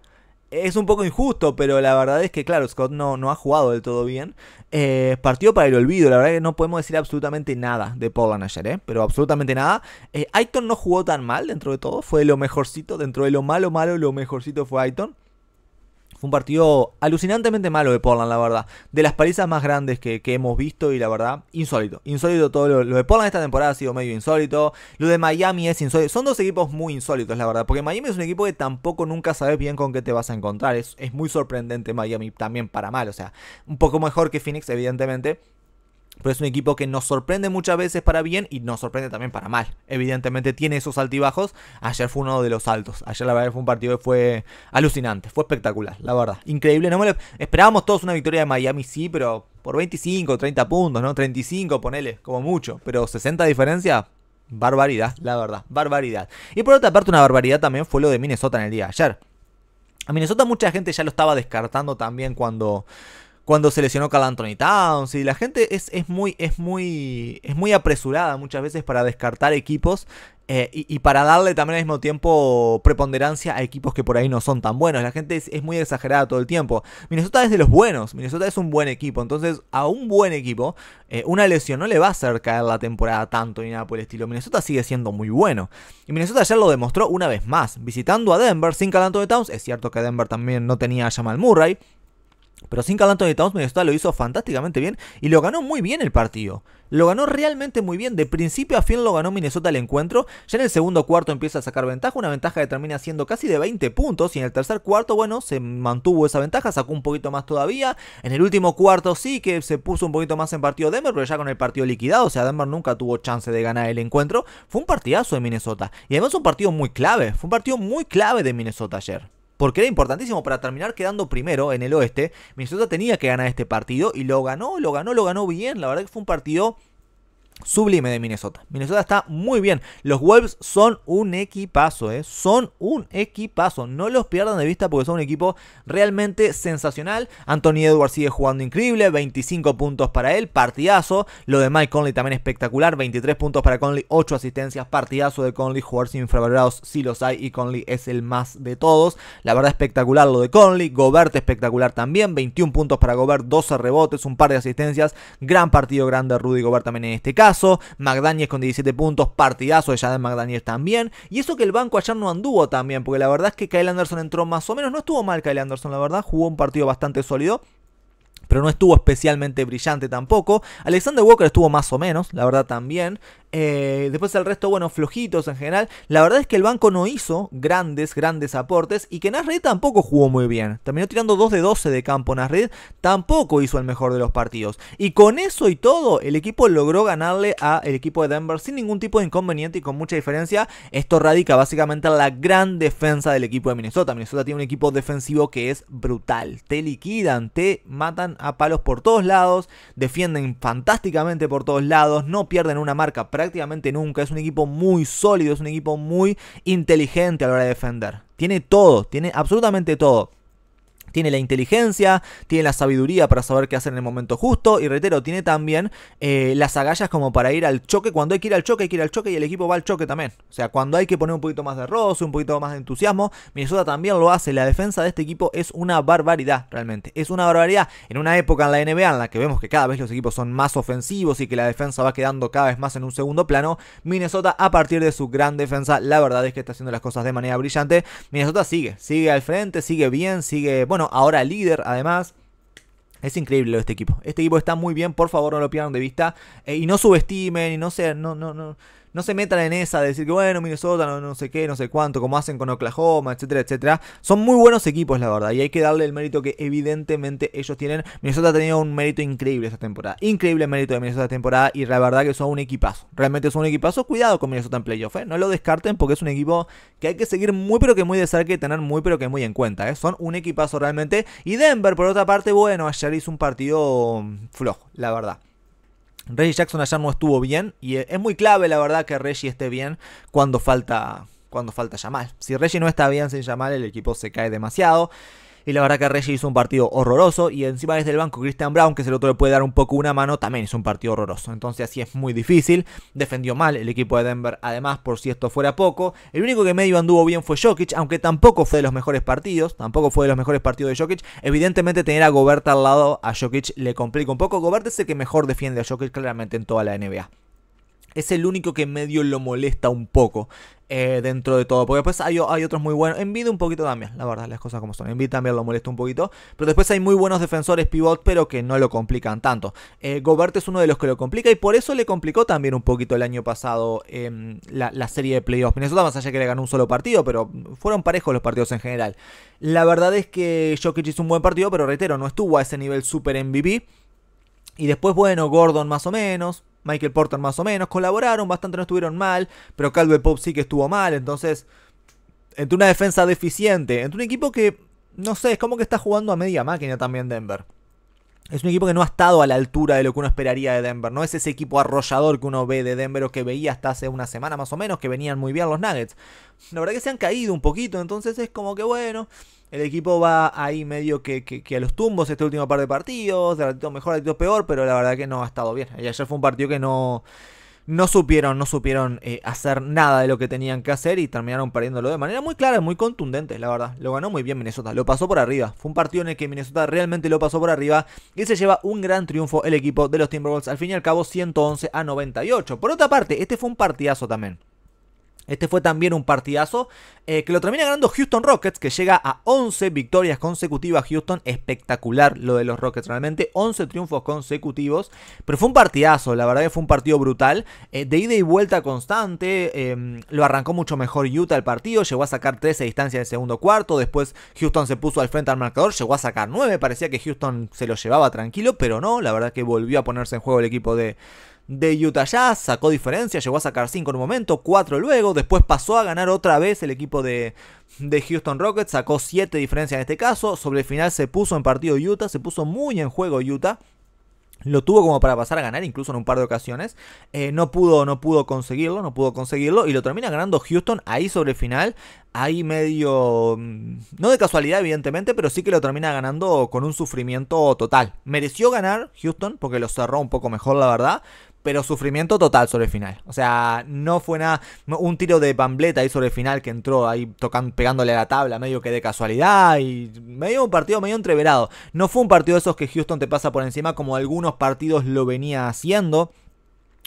Es un poco injusto, pero la verdad es que, claro, Scott no, no ha jugado del todo bien. Eh, partió partido para el olvido, la verdad es que no podemos decir absolutamente nada de Portland ayer, eh, pero absolutamente nada. Eh, Aiton no jugó tan mal dentro de todo, fue lo mejorcito, dentro de lo malo, malo, lo mejorcito fue Aiton. Fue un partido alucinantemente malo de Portland, la verdad. De las palizas más grandes que, hemos visto y la verdad, insólito. Insólito todo lo, de Portland esta temporada ha sido medio insólito. Lo de Miami es insólito. Son dos equipos muy insólitos, la verdad. Porque Miami es un equipo que tampoco nunca sabes bien con qué te vas a encontrar. Es, es muy sorprendente Miami también para mal. O sea, un poco mejor que Phoenix, evidentemente pero es un equipo que nos sorprende muchas veces para bien y nos sorprende también para mal. Evidentemente tiene esos altibajos. Ayer fue uno de los altos. Ayer la verdad fue un partido que fue alucinante. Fue espectacular, la verdad. Increíble. No me Esperábamos todos una victoria de Miami, sí, pero por 25, 30 puntos, ¿no? 35, ponele, como mucho. Pero 60 de diferencia, barbaridad, la verdad. Barbaridad. Y por otra parte, una barbaridad también fue lo de Minnesota en el día de ayer. A Minnesota mucha gente ya lo estaba descartando también cuando cuando se lesionó Cal Anthony Towns y la gente es, es, muy, es, muy, es muy apresurada muchas veces para descartar equipos eh, y, para darle también al mismo tiempo preponderancia a equipos que por ahí no son tan buenos. La gente es, muy exagerada todo el tiempo. Minnesota es de los buenos. Minnesota es un buen equipo. Entonces, a un buen equipo, eh, una lesión no le va a hacer caer la temporada tanto ni nada por el estilo. Minnesota sigue siendo muy bueno. Y Minnesota ya lo demostró una vez más. Visitando a Denver sin Calanto de Towns. Es cierto que Denver también no tenía a Jamal Murray. Pero sin Carl Anthony Towns, Minnesota lo hizo fantásticamente bien y lo ganó muy bien el partido. Lo ganó realmente muy bien, de principio a fin lo ganó Minnesota el encuentro. Ya en el segundo cuarto empieza a sacar ventaja, una ventaja que termina siendo casi de 20 puntos. Y en el tercer cuarto, bueno, se mantuvo esa ventaja, sacó un poquito más todavía. En el último cuarto sí que se puso un poquito más en partido Denver, pero ya con el partido liquidado, o sea, Denver nunca tuvo chance de ganar el encuentro. Fue un partidazo de Minnesota y además un partido muy clave, fue un partido muy clave de Minnesota ayer porque era importantísimo para terminar quedando primero en el oeste. Minnesota tenía que ganar este partido y lo ganó, lo ganó, lo ganó bien. La verdad que fue un partido sublime de Minnesota. Minnesota está muy bien. Los Wolves son un equipazo, ¿eh? Son un equipazo. No los pierdan de vista porque son un equipo realmente sensacional. Anthony Edwards sigue jugando increíble. 25 puntos para él, partidazo. Lo de Mike Conley también espectacular. 23 puntos para Conley, 8 asistencias, partidazo de Conley. Jugadores infravalorados sí los hay y Conley es el más de todos. La verdad espectacular lo de Conley. Gobert espectacular también. 21 puntos para Gobert, 12 rebotes, un par de asistencias. Gran partido grande Rudy Gobert también en este caso. Magdañez con 17 puntos, partidazo de Jaden McDaniels también. Y eso que el banco ayer no anduvo también, porque la verdad es que Kyle Anderson entró más o menos, no estuvo mal Kyle Anderson, la verdad, jugó un partido bastante sólido pero no estuvo especialmente brillante tampoco. Alexander Walker estuvo más o menos, la verdad también. Eh, después el resto, bueno, flojitos en general. La verdad es que el banco no hizo grandes, grandes aportes y que Nasrid tampoco jugó muy bien. Terminó tirando 2 de 12 de campo red tampoco hizo el mejor de los partidos. Y con eso y todo, el equipo logró ganarle al equipo de Denver sin ningún tipo de inconveniente y con mucha diferencia. Esto radica básicamente a la gran defensa del equipo de Minnesota. Minnesota tiene un equipo defensivo que es brutal. Te liquidan, te matan a palos por todos lados, defienden fantásticamente por todos lados, no pierden una marca prácticamente prácticamente nunca. Es un equipo muy sólido, es un equipo muy inteligente a la hora de defender. Tiene todo, tiene absolutamente todo tiene la inteligencia, tiene la sabiduría para saber qué hacer en el momento justo y reitero, tiene también eh, las agallas como para ir al choque. Cuando hay que ir al choque, hay que ir al choque y el equipo va al choque también. O sea, cuando hay que poner un poquito más de roce, un poquito más de entusiasmo, Minnesota también lo hace. La defensa de este equipo es una barbaridad realmente. Es una barbaridad en una época en la NBA en la que vemos que cada vez los equipos son más ofensivos y que la defensa va quedando cada vez más en un segundo plano. Minnesota a partir de su gran defensa, la verdad es que está haciendo las cosas de manera brillante. Minnesota sigue, sigue al frente, sigue bien, sigue, bueno, ahora líder además. Es increíble este equipo. Este equipo está muy bien, por favor no lo pierdan de vista. Eh, y no subestimen, y no sean, no, no, no, no se metan en esa de decir que bueno, Minnesota, no, sé qué, no sé cuánto, como hacen con Oklahoma, etcétera, etcétera. Son muy buenos equipos, la verdad, y hay que darle el mérito que evidentemente ellos tienen. Minnesota ha tenido un mérito increíble esta temporada, increíble mérito de Minnesota esta temporada, y la verdad que son un equipazo. Realmente son un equipazo, cuidado con Minnesota en playoff, ¿eh? no lo descarten porque es un equipo que hay que seguir muy, pero que muy de cerca y tener muy, pero que muy en cuenta. ¿eh? Son un equipazo realmente. Y Denver, por otra parte, bueno, ayer hizo un partido flojo, la verdad. Reggie Jackson allá no estuvo bien y e, es muy clave la verdad que Reggie esté bien cuando falta cuando falta Yamal. Si Reggie no está bien sin Yamal el equipo se cae demasiado. Y la verdad que Reggie hizo un partido horroroso. Y encima desde el banco Christian Brown, que es el otro le puede dar un poco una mano, también hizo un partido horroroso. Entonces así es muy difícil. Defendió mal el equipo de Denver. Además, por si esto fuera poco. El único que medio anduvo bien fue Jokic, aunque tampoco fue de los mejores partidos. Tampoco fue de los mejores partidos de Jokic. Evidentemente tener a Gobert al lado a Jokic le complica un poco. Gobert es el que mejor defiende a Jokic claramente en toda la NBA es el único que medio lo molesta un poco eh, dentro de todo. Porque después hay, otros muy buenos. Envid un poquito también, la verdad, las cosas como son. Envid también lo molesta un poquito. Pero después hay muy buenos defensores pivot, pero que no lo complican tanto. Eh, Gobert es uno de los que lo complica y por eso le complicó también un poquito el año pasado em, la, serie de playoffs. Minnesota, más allá que le ganó un solo partido, pero fueron parejos los partidos en general. La verdad es que Jokic hizo un buen partido, pero reitero, no estuvo a ese nivel super MVP. Y después, bueno, Gordon más o menos. Michael Porter más o menos, colaboraron bastante, no estuvieron mal, pero Caldwell Pop sí que estuvo mal, entonces, entre una defensa deficiente, entre un equipo que, no sé, es como que está jugando a media máquina también Denver es un equipo que no ha estado a la altura de lo que uno esperaría de Denver. No es ese equipo arrollador que uno ve de Denver o que veía hasta hace una semana más o menos que venían muy bien los Nuggets. La verdad que se han caído un poquito, entonces es como que bueno. El equipo va ahí medio que, que, a los tumbos este último par de partidos, de ratito mejor, de ratito peor, pero la verdad que no ha estado bien. Y ayer fue un partido que no, no supieron, no supieron eh, hacer nada de lo que tenían que hacer y terminaron perdiéndolo de manera muy clara y muy contundente, la verdad. Lo ganó muy bien Minnesota, lo pasó por arriba. Fue un partido en el que Minnesota realmente lo pasó por arriba y se lleva un gran triunfo el equipo de los Timberwolves. Al fin y al cabo, 111 a 98. Por otra parte, este fue un partidazo también. Este fue también un partidazo eh, que lo termina ganando Houston Rockets, que llega a 11 victorias consecutivas. Houston, espectacular lo de los Rockets, realmente 11 triunfos consecutivos. Pero fue un partidazo, la verdad que fue un partido brutal, eh, de ida y vuelta constante. Em, lo arrancó mucho mejor Utah el partido, llegó a sacar 13 distancias del segundo cuarto. Después Houston se puso al frente al marcador, llegó a sacar 9. Parecía que Houston se lo llevaba tranquilo, pero no, la verdad que volvió a ponerse en juego el equipo de, de Utah Jazz, sacó diferencia, llegó a sacar 5 en un momento, 4 luego, después pasó a ganar otra vez el equipo de, Houston Rockets, sacó 7 diferencias en este caso, sobre el final se puso en partido Utah, se puso muy en juego Utah. Lo tuvo como para pasar a ganar, incluso en un par de ocasiones. Eh, no, pudo, no pudo conseguirlo, no pudo conseguirlo. Y lo termina ganando Houston ahí sobre el final. Ahí medio. Mm, no de casualidad, evidentemente, pero sí que lo termina ganando con un sufrimiento total. Mereció ganar Houston porque lo cerró un poco mejor, la verdad pero sufrimiento total sobre el final. O sea, no fue nada. Un tiro de Pambleta ahí sobre el final que entró ahí pegándole a la tabla, medio que de casualidad. Y medio un partido medio entreverado. No fue un partido de esos que Houston te pasa por encima, como algunos partidos lo venía haciendo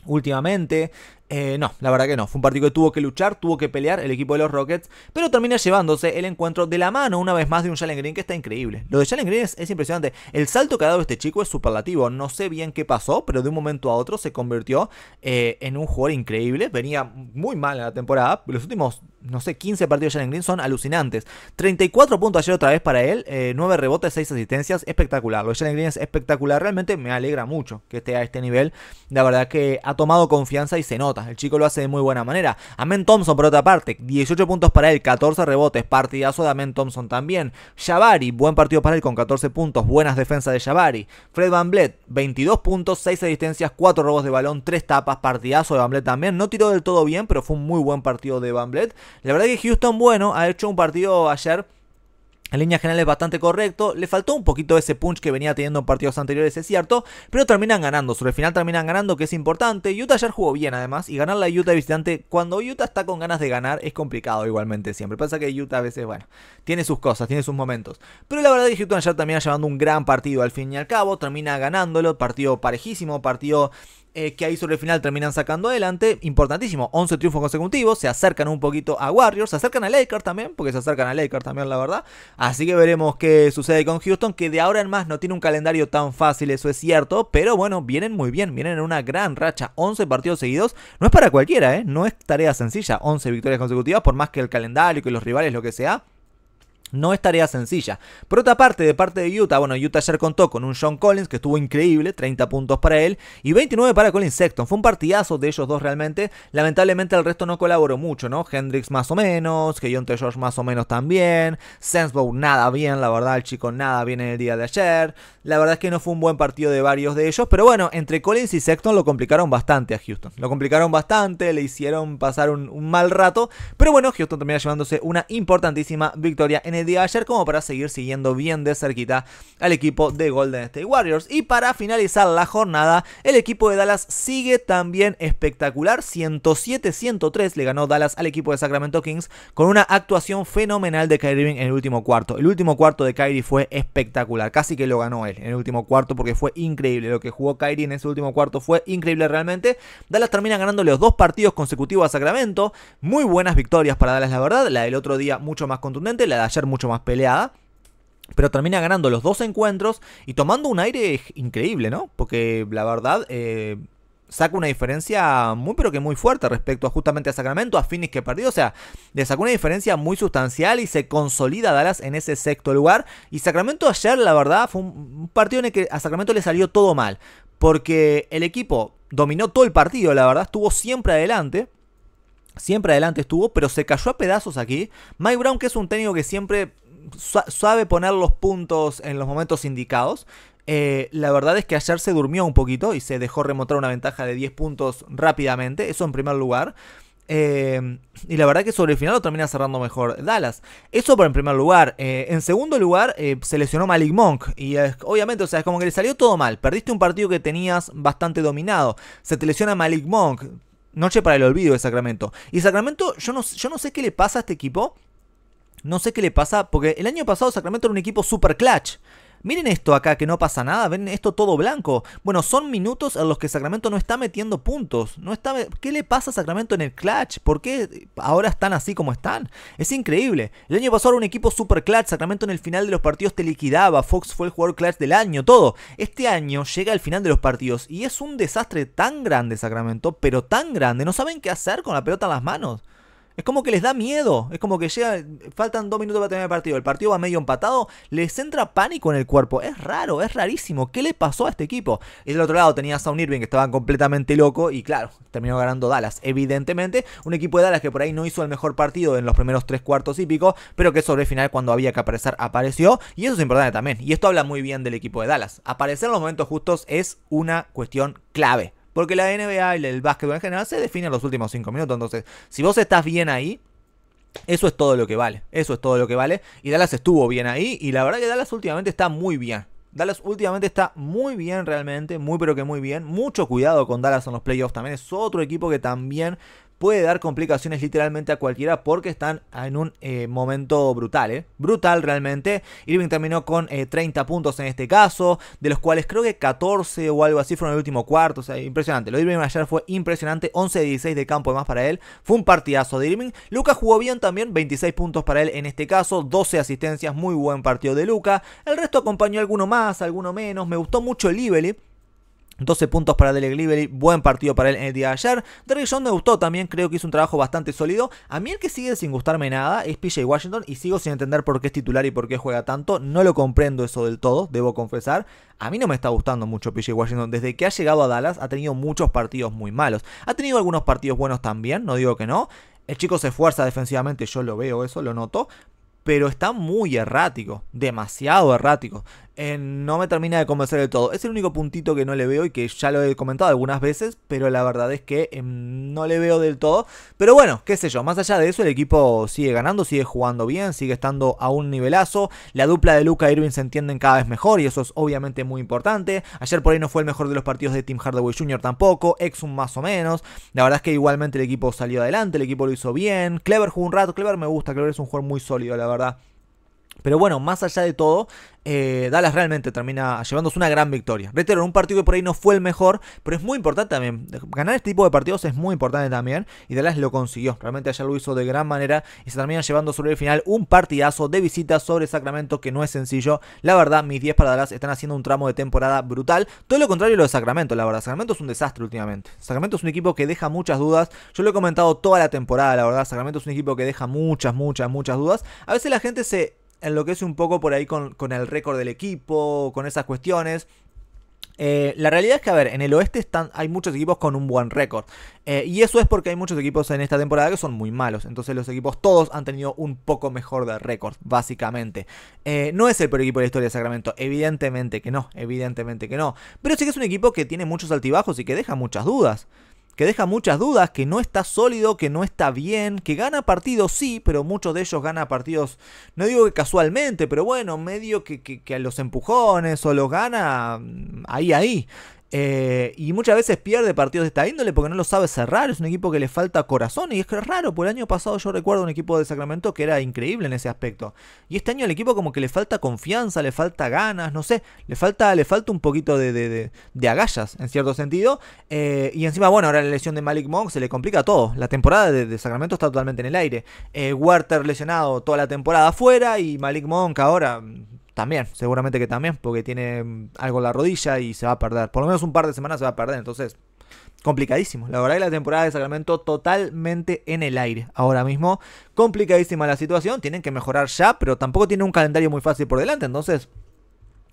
últimamente. Eh, no, la verdad que no. Fue un partido que tuvo que luchar, tuvo que pelear el equipo de los Rockets, pero termina llevándose el encuentro de la mano una vez más de un Jalen Green que está increíble. Lo de Jalen Green es, impresionante. El salto que ha dado este chico es superlativo. No sé bien qué pasó, pero de un momento a otro se convirtió eh, en un jugador increíble. Venía muy mal en la temporada. Los últimos, no sé, 15 partidos de Jalen Green son alucinantes. 34 puntos ayer otra vez para él, 9 eh, rebotes, 6 asistencias. Espectacular. Lo de Jalen Green es espectacular. Realmente me alegra mucho que esté a este nivel. La verdad que ha tomado confianza y se nota. El chico lo hace de muy buena manera. Amen Thompson, por otra parte, 18 puntos para él, 14 rebotes, partidazo de Amen Thompson también. Jabari, buen partido para él con 14 puntos, buenas defensas de Shabari Fred Van Blet, 22 puntos, 6 asistencias, 4 robos de balón, 3 tapas, partidazo de Van Blet también. No tiró del todo bien, pero fue un muy buen partido de Van La verdad que Houston, bueno, ha hecho un partido ayer en línea general es bastante correcto. Le faltó un poquito ese punch que venía teniendo en partidos anteriores, es cierto. Pero terminan ganando. Sobre el final terminan ganando, que es importante. Utah ayer jugó bien además. Y ganar la Utah visitante cuando Utah está con ganas de ganar es complicado igualmente siempre. Pasa que Utah a veces, bueno, tiene sus cosas, tiene sus momentos. Pero la verdad es que Utah ayer termina llevando un gran partido al fin y al cabo. Termina ganándolo. Partido parejísimo, partido eh, que ahí sobre el final terminan sacando adelante. Importantísimo, 11 triunfos consecutivos, se acercan un poquito a Warriors, se acercan a Lakers también, porque se acercan a Lakers también, la verdad. Así que veremos qué sucede con Houston, que de ahora en más no tiene un calendario tan fácil, eso es cierto, pero bueno, vienen muy bien, vienen en una gran racha, 11 partidos seguidos, no es para cualquiera, ¿eh? no es tarea sencilla, 11 victorias consecutivas, por más que el calendario, que los rivales, lo que sea. No es tarea sencilla. Por otra parte, de parte de Utah, bueno, Utah ayer contó con un John Collins que estuvo increíble, 30 puntos para él y 29 para Collins Sexton. Fue un partidazo de ellos dos realmente. Lamentablemente el resto no colaboró mucho, ¿no? Hendrix más o menos, Keyonte George más o menos también, Sensbow nada bien, la verdad, el chico nada bien en el día de ayer. La verdad es que no fue un buen partido de varios de ellos, pero bueno, entre Collins y Sexton lo complicaron bastante a Houston. Lo complicaron bastante, le hicieron pasar un, un mal rato, pero bueno, Houston termina llevándose una importantísima victoria en el día de ayer como para seguir siguiendo bien de cerquita al equipo de Golden State Warriors. Y para finalizar la jornada, el equipo de Dallas sigue también espectacular, 107-103 le ganó Dallas al equipo de Sacramento Kings con una actuación fenomenal de Kyrie en el último cuarto. El último cuarto de Kyrie fue espectacular, casi que lo ganó él en el último cuarto porque fue increíble lo que jugó Kyrie en ese último cuarto fue increíble realmente. Dallas termina ganando los dos partidos consecutivos a Sacramento. Muy buenas victorias para Dallas, la verdad. La del otro día mucho más contundente, la de ayer mucho más peleada. Pero termina ganando los dos encuentros y tomando un aire increíble, ¿no? Porque la verdad eh, saca una diferencia muy pero que muy fuerte respecto a justamente a Sacramento, a Phoenix que perdió. O sea, le sacó una diferencia muy sustancial y se consolida Dallas en ese sexto lugar. Y Sacramento ayer, la verdad, fue un partido en el que a Sacramento le salió todo mal. Porque el equipo dominó todo el partido, la verdad, estuvo siempre adelante siempre adelante estuvo, pero se cayó a pedazos aquí. Mike Brown, que es un técnico que siempre sabe poner los puntos en los momentos indicados. Eh, la verdad es que ayer se durmió un poquito y se dejó remontar una ventaja de 10 puntos rápidamente, eso en primer lugar. Eh, y la verdad que sobre el final lo termina cerrando mejor Dallas. Eso por en primer lugar. Eh, en segundo lugar, se lesionó Malik Monk. Y obviamente, o sea, es como que le salió todo mal. Perdiste un partido que tenías bastante dominado. Se te lesiona Malik Monk. Noche para el olvido de Sacramento. Y Sacramento, yo no, yo no sé qué le pasa a este equipo. No sé qué le pasa, porque el año pasado Sacramento era un equipo super clutch. Miren esto acá que no pasa nada, ven esto todo blanco. Bueno, son minutos en los que Sacramento no está metiendo puntos. No está, ¿Qué le pasa a Sacramento en el clutch? ¿Por qué ahora están así como están? Es increíble. El año pasado era un equipo super clutch, Sacramento en el final de los partidos te liquidaba, Fox fue el jugador clutch del año, todo. Este año llega al final de los partidos y es un desastre tan grande Sacramento, pero tan grande, no saben qué hacer con la pelota en las manos. Es como que les da miedo. Es como que llega, faltan dos minutos para terminar el partido. El partido va medio empatado. Les entra pánico en el cuerpo. Es raro, es rarísimo. ¿Qué le pasó a este equipo? Y del otro lado tenías a un Irving que estaba completamente loco. Y claro, terminó ganando Dallas. Evidentemente, un equipo de Dallas que por ahí no hizo el mejor partido en los primeros tres cuartos y pico. Pero que sobre el final, cuando había que aparecer, apareció. Y eso es importante también. Y esto habla muy bien del equipo de Dallas. Aparecer en los momentos justos es una cuestión clave. Porque la NBA y el básquetbol en general se definen los últimos 5 minutos. Entonces, si vos estás bien ahí, eso es todo lo que vale. Eso es todo lo que vale. Y Dallas estuvo bien ahí. Y la verdad que Dallas últimamente está muy bien. Dallas últimamente está muy bien realmente, muy pero que muy bien. Mucho cuidado con Dallas en los playoffs también. Es otro equipo que también puede dar complicaciones literalmente a cualquiera porque están en un eh, momento brutal, eh. Brutal realmente. Irving terminó con 30 eh, puntos en este caso, de los cuales creo que 14 o algo así fueron el último cuarto, o sea, impresionante. Lo de Irving ayer fue impresionante, 11 de 16 de campo más para él. Fue un partidazo de Irving. Lucas jugó bien también, 26 puntos para él en este caso, 12 asistencias, muy buen partido de Luca. El resto acompañó alguno más, alguno menos. Me gustó mucho el Lively 12 puntos para Dele Liberty, buen partido para él en el día de ayer. Derek John me gustó también, creo que hizo un trabajo bastante sólido. A mí el que sigue sin gustarme nada es PJ Washington y sigo sin entender por qué es titular y por qué juega tanto. No lo comprendo eso del todo, debo confesar. A mí no me está gustando mucho PJ Washington. Desde que ha llegado a Dallas ha tenido muchos partidos muy malos. Ha tenido algunos partidos buenos también, no digo que no. El chico se esfuerza defensivamente, yo lo veo eso, lo noto pero está muy errático, demasiado errático no me termina de convencer del todo. Es el único puntito que no le veo y que ya lo he comentado algunas veces, pero la verdad es que em, no le veo del todo. Pero bueno, qué sé yo, más allá de eso el equipo sigue ganando, sigue jugando bien, sigue estando a un nivelazo. La dupla de Luca Irving se entienden cada vez mejor y eso es obviamente muy importante. Ayer por ahí no fue el mejor de los partidos de Team Hardaway Jr. tampoco, Exum más o menos. La verdad es que igualmente el equipo salió adelante, el equipo lo hizo bien. Clever jugó un rato, Clever me gusta, Clever es un jugador muy sólido, la verdad. Pero bueno, más allá de todo, eh, Dallas realmente termina llevándose una gran victoria. Reitero, un partido que por ahí no fue el mejor, pero es muy importante también. Ganar este tipo de partidos es muy importante también. Y Dallas lo consiguió. Realmente allá lo hizo de gran manera. Y se termina llevando sobre el final un partidazo de visita sobre Sacramento que no es sencillo. La verdad, mis 10 para Dallas están haciendo un tramo de temporada brutal. Todo lo contrario lo de Sacramento, la verdad. Sacramento es un desastre últimamente. Sacramento es un equipo que deja muchas dudas. Yo lo he comentado toda la temporada, la verdad. Sacramento es un equipo que deja muchas, muchas, muchas dudas. A veces la gente se enloquece un poco por ahí con, el récord del equipo, con esas cuestiones. Eh, la realidad es que, a ver, en el oeste están, hay muchos equipos con un buen récord. Eh, y eso es porque hay muchos equipos en esta temporada que son muy malos. Entonces los equipos todos han tenido un poco mejor de récord, básicamente. Eh, no es el peor equipo de la historia de Sacramento. Evidentemente que no, evidentemente que no. Pero sí que es un equipo que tiene muchos altibajos y que deja muchas dudas que deja muchas dudas, que no está sólido, que no está bien, que gana partidos sí, pero muchos de ellos gana partidos, no digo que casualmente, pero bueno, medio que, a los empujones o los gana mm, ahí, ahí. Eh, y muchas veces pierde partidos de esta índole porque no lo sabe cerrar. Es un equipo que le falta corazón. Y es que es raro, porque el año pasado yo recuerdo un equipo de Sacramento que era increíble en ese aspecto. Y este año al equipo como que le falta confianza, le falta ganas, no sé. Le falta, le falta un poquito de, de, agallas, en cierto sentido. Eh, y encima, bueno, ahora la lesión de Malik Monk se le complica todo. La temporada de, Sacramento está totalmente en el aire. Eh, Werther lesionado toda la temporada afuera y Malik Monk ahora también, seguramente que también, porque tiene mm, algo en la rodilla y se va a perder. Por lo menos un par de semanas se va a perder, entonces complicadísimo. La verdad que la temporada de Sacramento totalmente en el aire. Ahora mismo, complicadísima la situación. Tienen que mejorar ya, pero tampoco tiene un calendario muy fácil por delante. Entonces,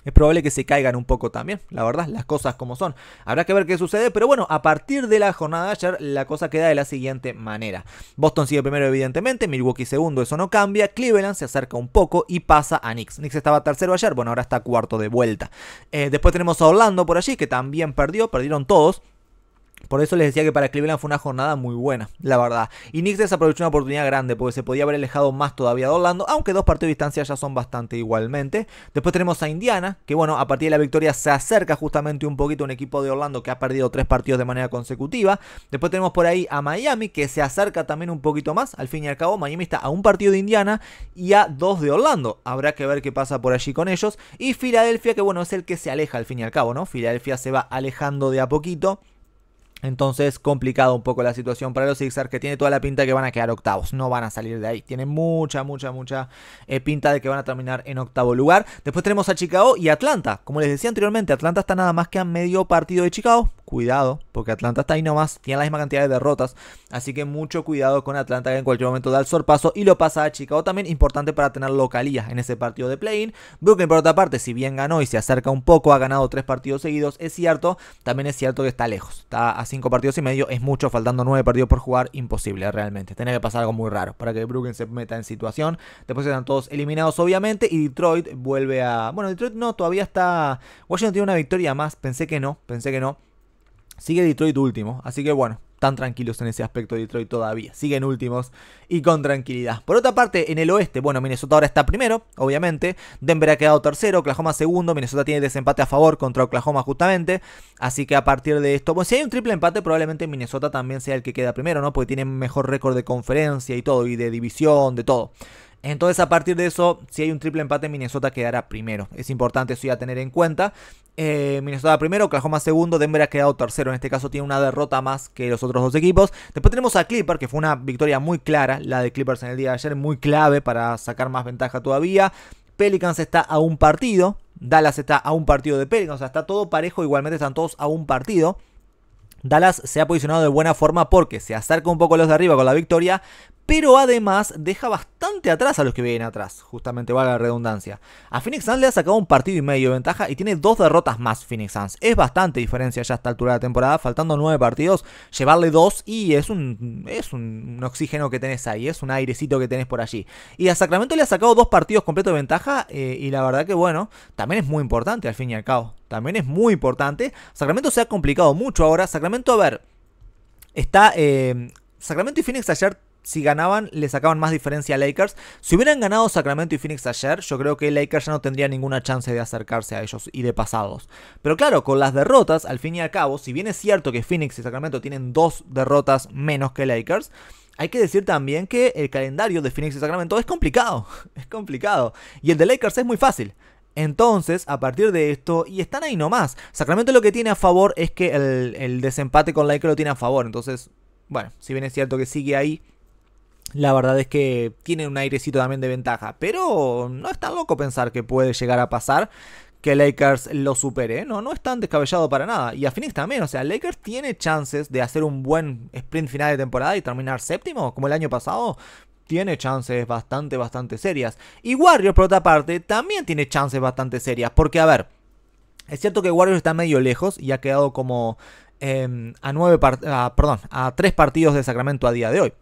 es probable que se caigan un poco también, la verdad, las cosas como son. Habrá que ver qué sucede, pero bueno, a partir de la jornada de ayer la cosa queda de la siguiente manera. Boston sigue primero evidentemente, Milwaukee segundo, eso no cambia, Cleveland se acerca un poco y pasa a Knicks. Knicks estaba tercero ayer, bueno, ahora está cuarto de vuelta. Eh, después tenemos a Orlando por allí, que también perdió, perdieron todos. Por eso les decía que para Cleveland fue una jornada muy buena, la verdad. Y Knicks desaprovechó una oportunidad grande porque se podía haber alejado más todavía de Orlando, aunque dos partidos de distancia ya son bastante igualmente. Después tenemos a Indiana, que bueno, a partir de la victoria se acerca justamente un poquito a un equipo de Orlando que ha perdido tres partidos de manera consecutiva. Después tenemos por ahí a Miami, que se acerca también un poquito más. Al fin y al cabo, Miami está a un partido de Indiana y a dos de Orlando. Habrá que ver qué pasa por allí con ellos. Y Filadelfia, que bueno, es el que se aleja al fin y al cabo, ¿no? Filadelfia se va alejando de a poquito. Entonces, complicado un poco la situación para los Sixers, que tiene toda la pinta de que van a quedar octavos, no van a salir de ahí. Tiene mucha, mucha, mucha eh, pinta de que van a terminar en octavo lugar. Después tenemos a Chicago y Atlanta. Como les decía anteriormente, Atlanta está nada más que a medio partido de Chicago. Cuidado, porque Atlanta está ahí nomás, tiene la misma cantidad de derrotas. Así que mucho cuidado con Atlanta, que en cualquier momento da el sorpaso y lo pasa a Chicago también. Importante para tener localía en ese partido de play-in. Brooklyn, por otra parte, si bien ganó y se acerca un poco, ha ganado tres partidos seguidos, es cierto, también es cierto que está lejos. Está así 5 partidos y medio es mucho, faltando nueve partidos por jugar, imposible realmente. Tiene que pasar algo muy raro para que Brooklyn se meta en situación. Después están todos eliminados, obviamente, y Detroit vuelve a. Bueno, Detroit no, todavía está. Washington tiene una victoria más, pensé que no, pensé que no. Sigue Detroit último, así que bueno, están tranquilos en ese aspecto de Detroit todavía, siguen últimos y con tranquilidad. Por otra parte, en el oeste, bueno, Minnesota ahora está primero, obviamente, Denver ha quedado tercero, Oklahoma segundo, Minnesota tiene desempate a favor contra Oklahoma justamente, así que a partir de esto, bueno, pues si hay un triple empate, probablemente Minnesota también sea el que queda primero, ¿no? Porque tiene mejor récord de conferencia y todo, y de división, de todo. Entonces a partir de eso, si hay un triple empate, Minnesota quedará primero. Es importante eso ya tener en cuenta. Eh, Minnesota primero, Oklahoma segundo, Denver ha quedado tercero. En este caso tiene una derrota más que los otros dos equipos. Después tenemos a Clipper, que fue una victoria muy clara, la de Clippers en el día de ayer, muy clave para sacar más ventaja todavía. Pelicans está a un partido, Dallas está a un partido de Pelicans, o sea, está todo parejo, igualmente están todos a un partido. Dallas se ha posicionado de buena forma porque se acerca un poco a los de arriba con la victoria, pero además deja bastante atrás a los que vienen atrás, justamente valga la redundancia. A Phoenix Suns le ha sacado un partido y medio de ventaja y tiene dos derrotas más Phoenix Suns. Es bastante diferencia ya a esta altura de la temporada, faltando nueve partidos, llevarle dos y es un, es un, oxígeno que tenés ahí, es un airecito que tenés por allí. Y a Sacramento le ha sacado dos partidos completos de ventaja eh, y la verdad que bueno, también es muy importante al fin y al cabo. También es muy importante. Sacramento se ha complicado mucho ahora. Sacramento, a ver, está... Eh, Sacramento y Phoenix ayer si ganaban, le sacaban más diferencia a Lakers. Si hubieran ganado Sacramento y Phoenix ayer, yo creo que Lakers ya no tendría ninguna chance de acercarse a ellos y de pasados. Pero claro, con las derrotas, al fin y al cabo, si bien es cierto que Phoenix y Sacramento tienen dos derrotas menos que Lakers, hay que decir también que el calendario de Phoenix y Sacramento es complicado. (laughs) Es complicado. Y el de Lakers es muy fácil. Entonces, a partir de esto, y están ahí nomás. Sacramento lo que tiene a favor es que el, el desempate con Lakers lo tiene a favor. Entonces, bueno, si bien es cierto que sigue ahí, la verdad es que tiene un airecito también de ventaja. Pero no es tan loco pensar que puede llegar a pasar que Lakers lo supere. ¿eh? No, no es tan descabellado para nada. Y a Phoenix también. O sea, Lakers tiene chances de hacer un buen sprint final de temporada y terminar séptimo, como el año pasado. Tiene chances bastante, bastante serias. Y Warriors, por otra parte, también tiene chances bastante serias. Porque, a ver, es cierto que Warriors está medio lejos y ha quedado como em, a nueve perdón, a tres partidos de Sacramento a día de hoy.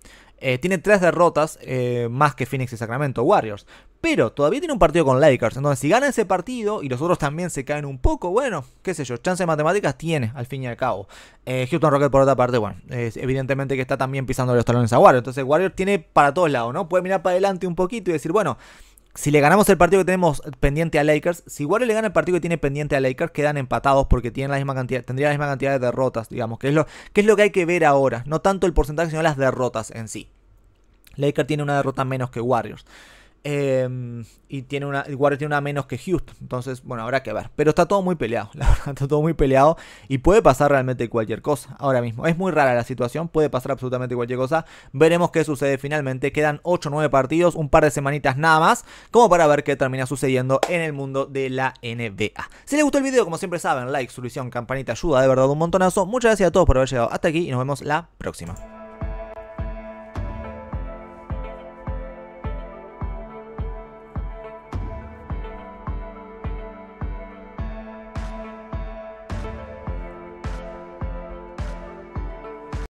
Eh, tiene tres derrotas eh, más que Phoenix y Sacramento Warriors. Pero todavía tiene un partido con Lakers. Entonces, si gana ese partido y los otros también se caen un poco, bueno, qué sé yo, chances matemáticas tiene al fin y al cabo. Eh, Houston Rocket, por otra parte, bueno, evidentemente que está también pisando los talones a Warriors. Entonces, Warriors tiene para todos lados, ¿no? Puede mirar para adelante un poquito y decir, bueno, si le ganamos el partido que tenemos pendiente a Lakers, si Warriors le gana el partido que tiene pendiente a Lakers, quedan empatados porque tienen la misma cantidad, tendrían la misma cantidad de derrotas, digamos, que es lo que, es lo que hay que ver ahora, no tanto el porcentaje, sino las derrotas en sí. Lakers tiene una derrota menos que Warriors. Em, y tiene una, el tiene una menos que Houston. Entonces, bueno, habrá que ver. Pero está todo muy peleado, (laughs) la verdad, está todo muy peleado. Y puede pasar realmente cualquier cosa ahora mismo. Es muy rara la situación, puede pasar absolutamente cualquier cosa. Veremos qué sucede finalmente. Quedan 8 o 9 partidos, un par de semanitas nada más, como para ver qué termina sucediendo en el mundo de la NBA. Si les gustó el video, como siempre saben, like, suscripción, campanita, ayuda de verdad un montonazo. Muchas gracias a todos por haber llegado hasta aquí y nos vemos la próxima.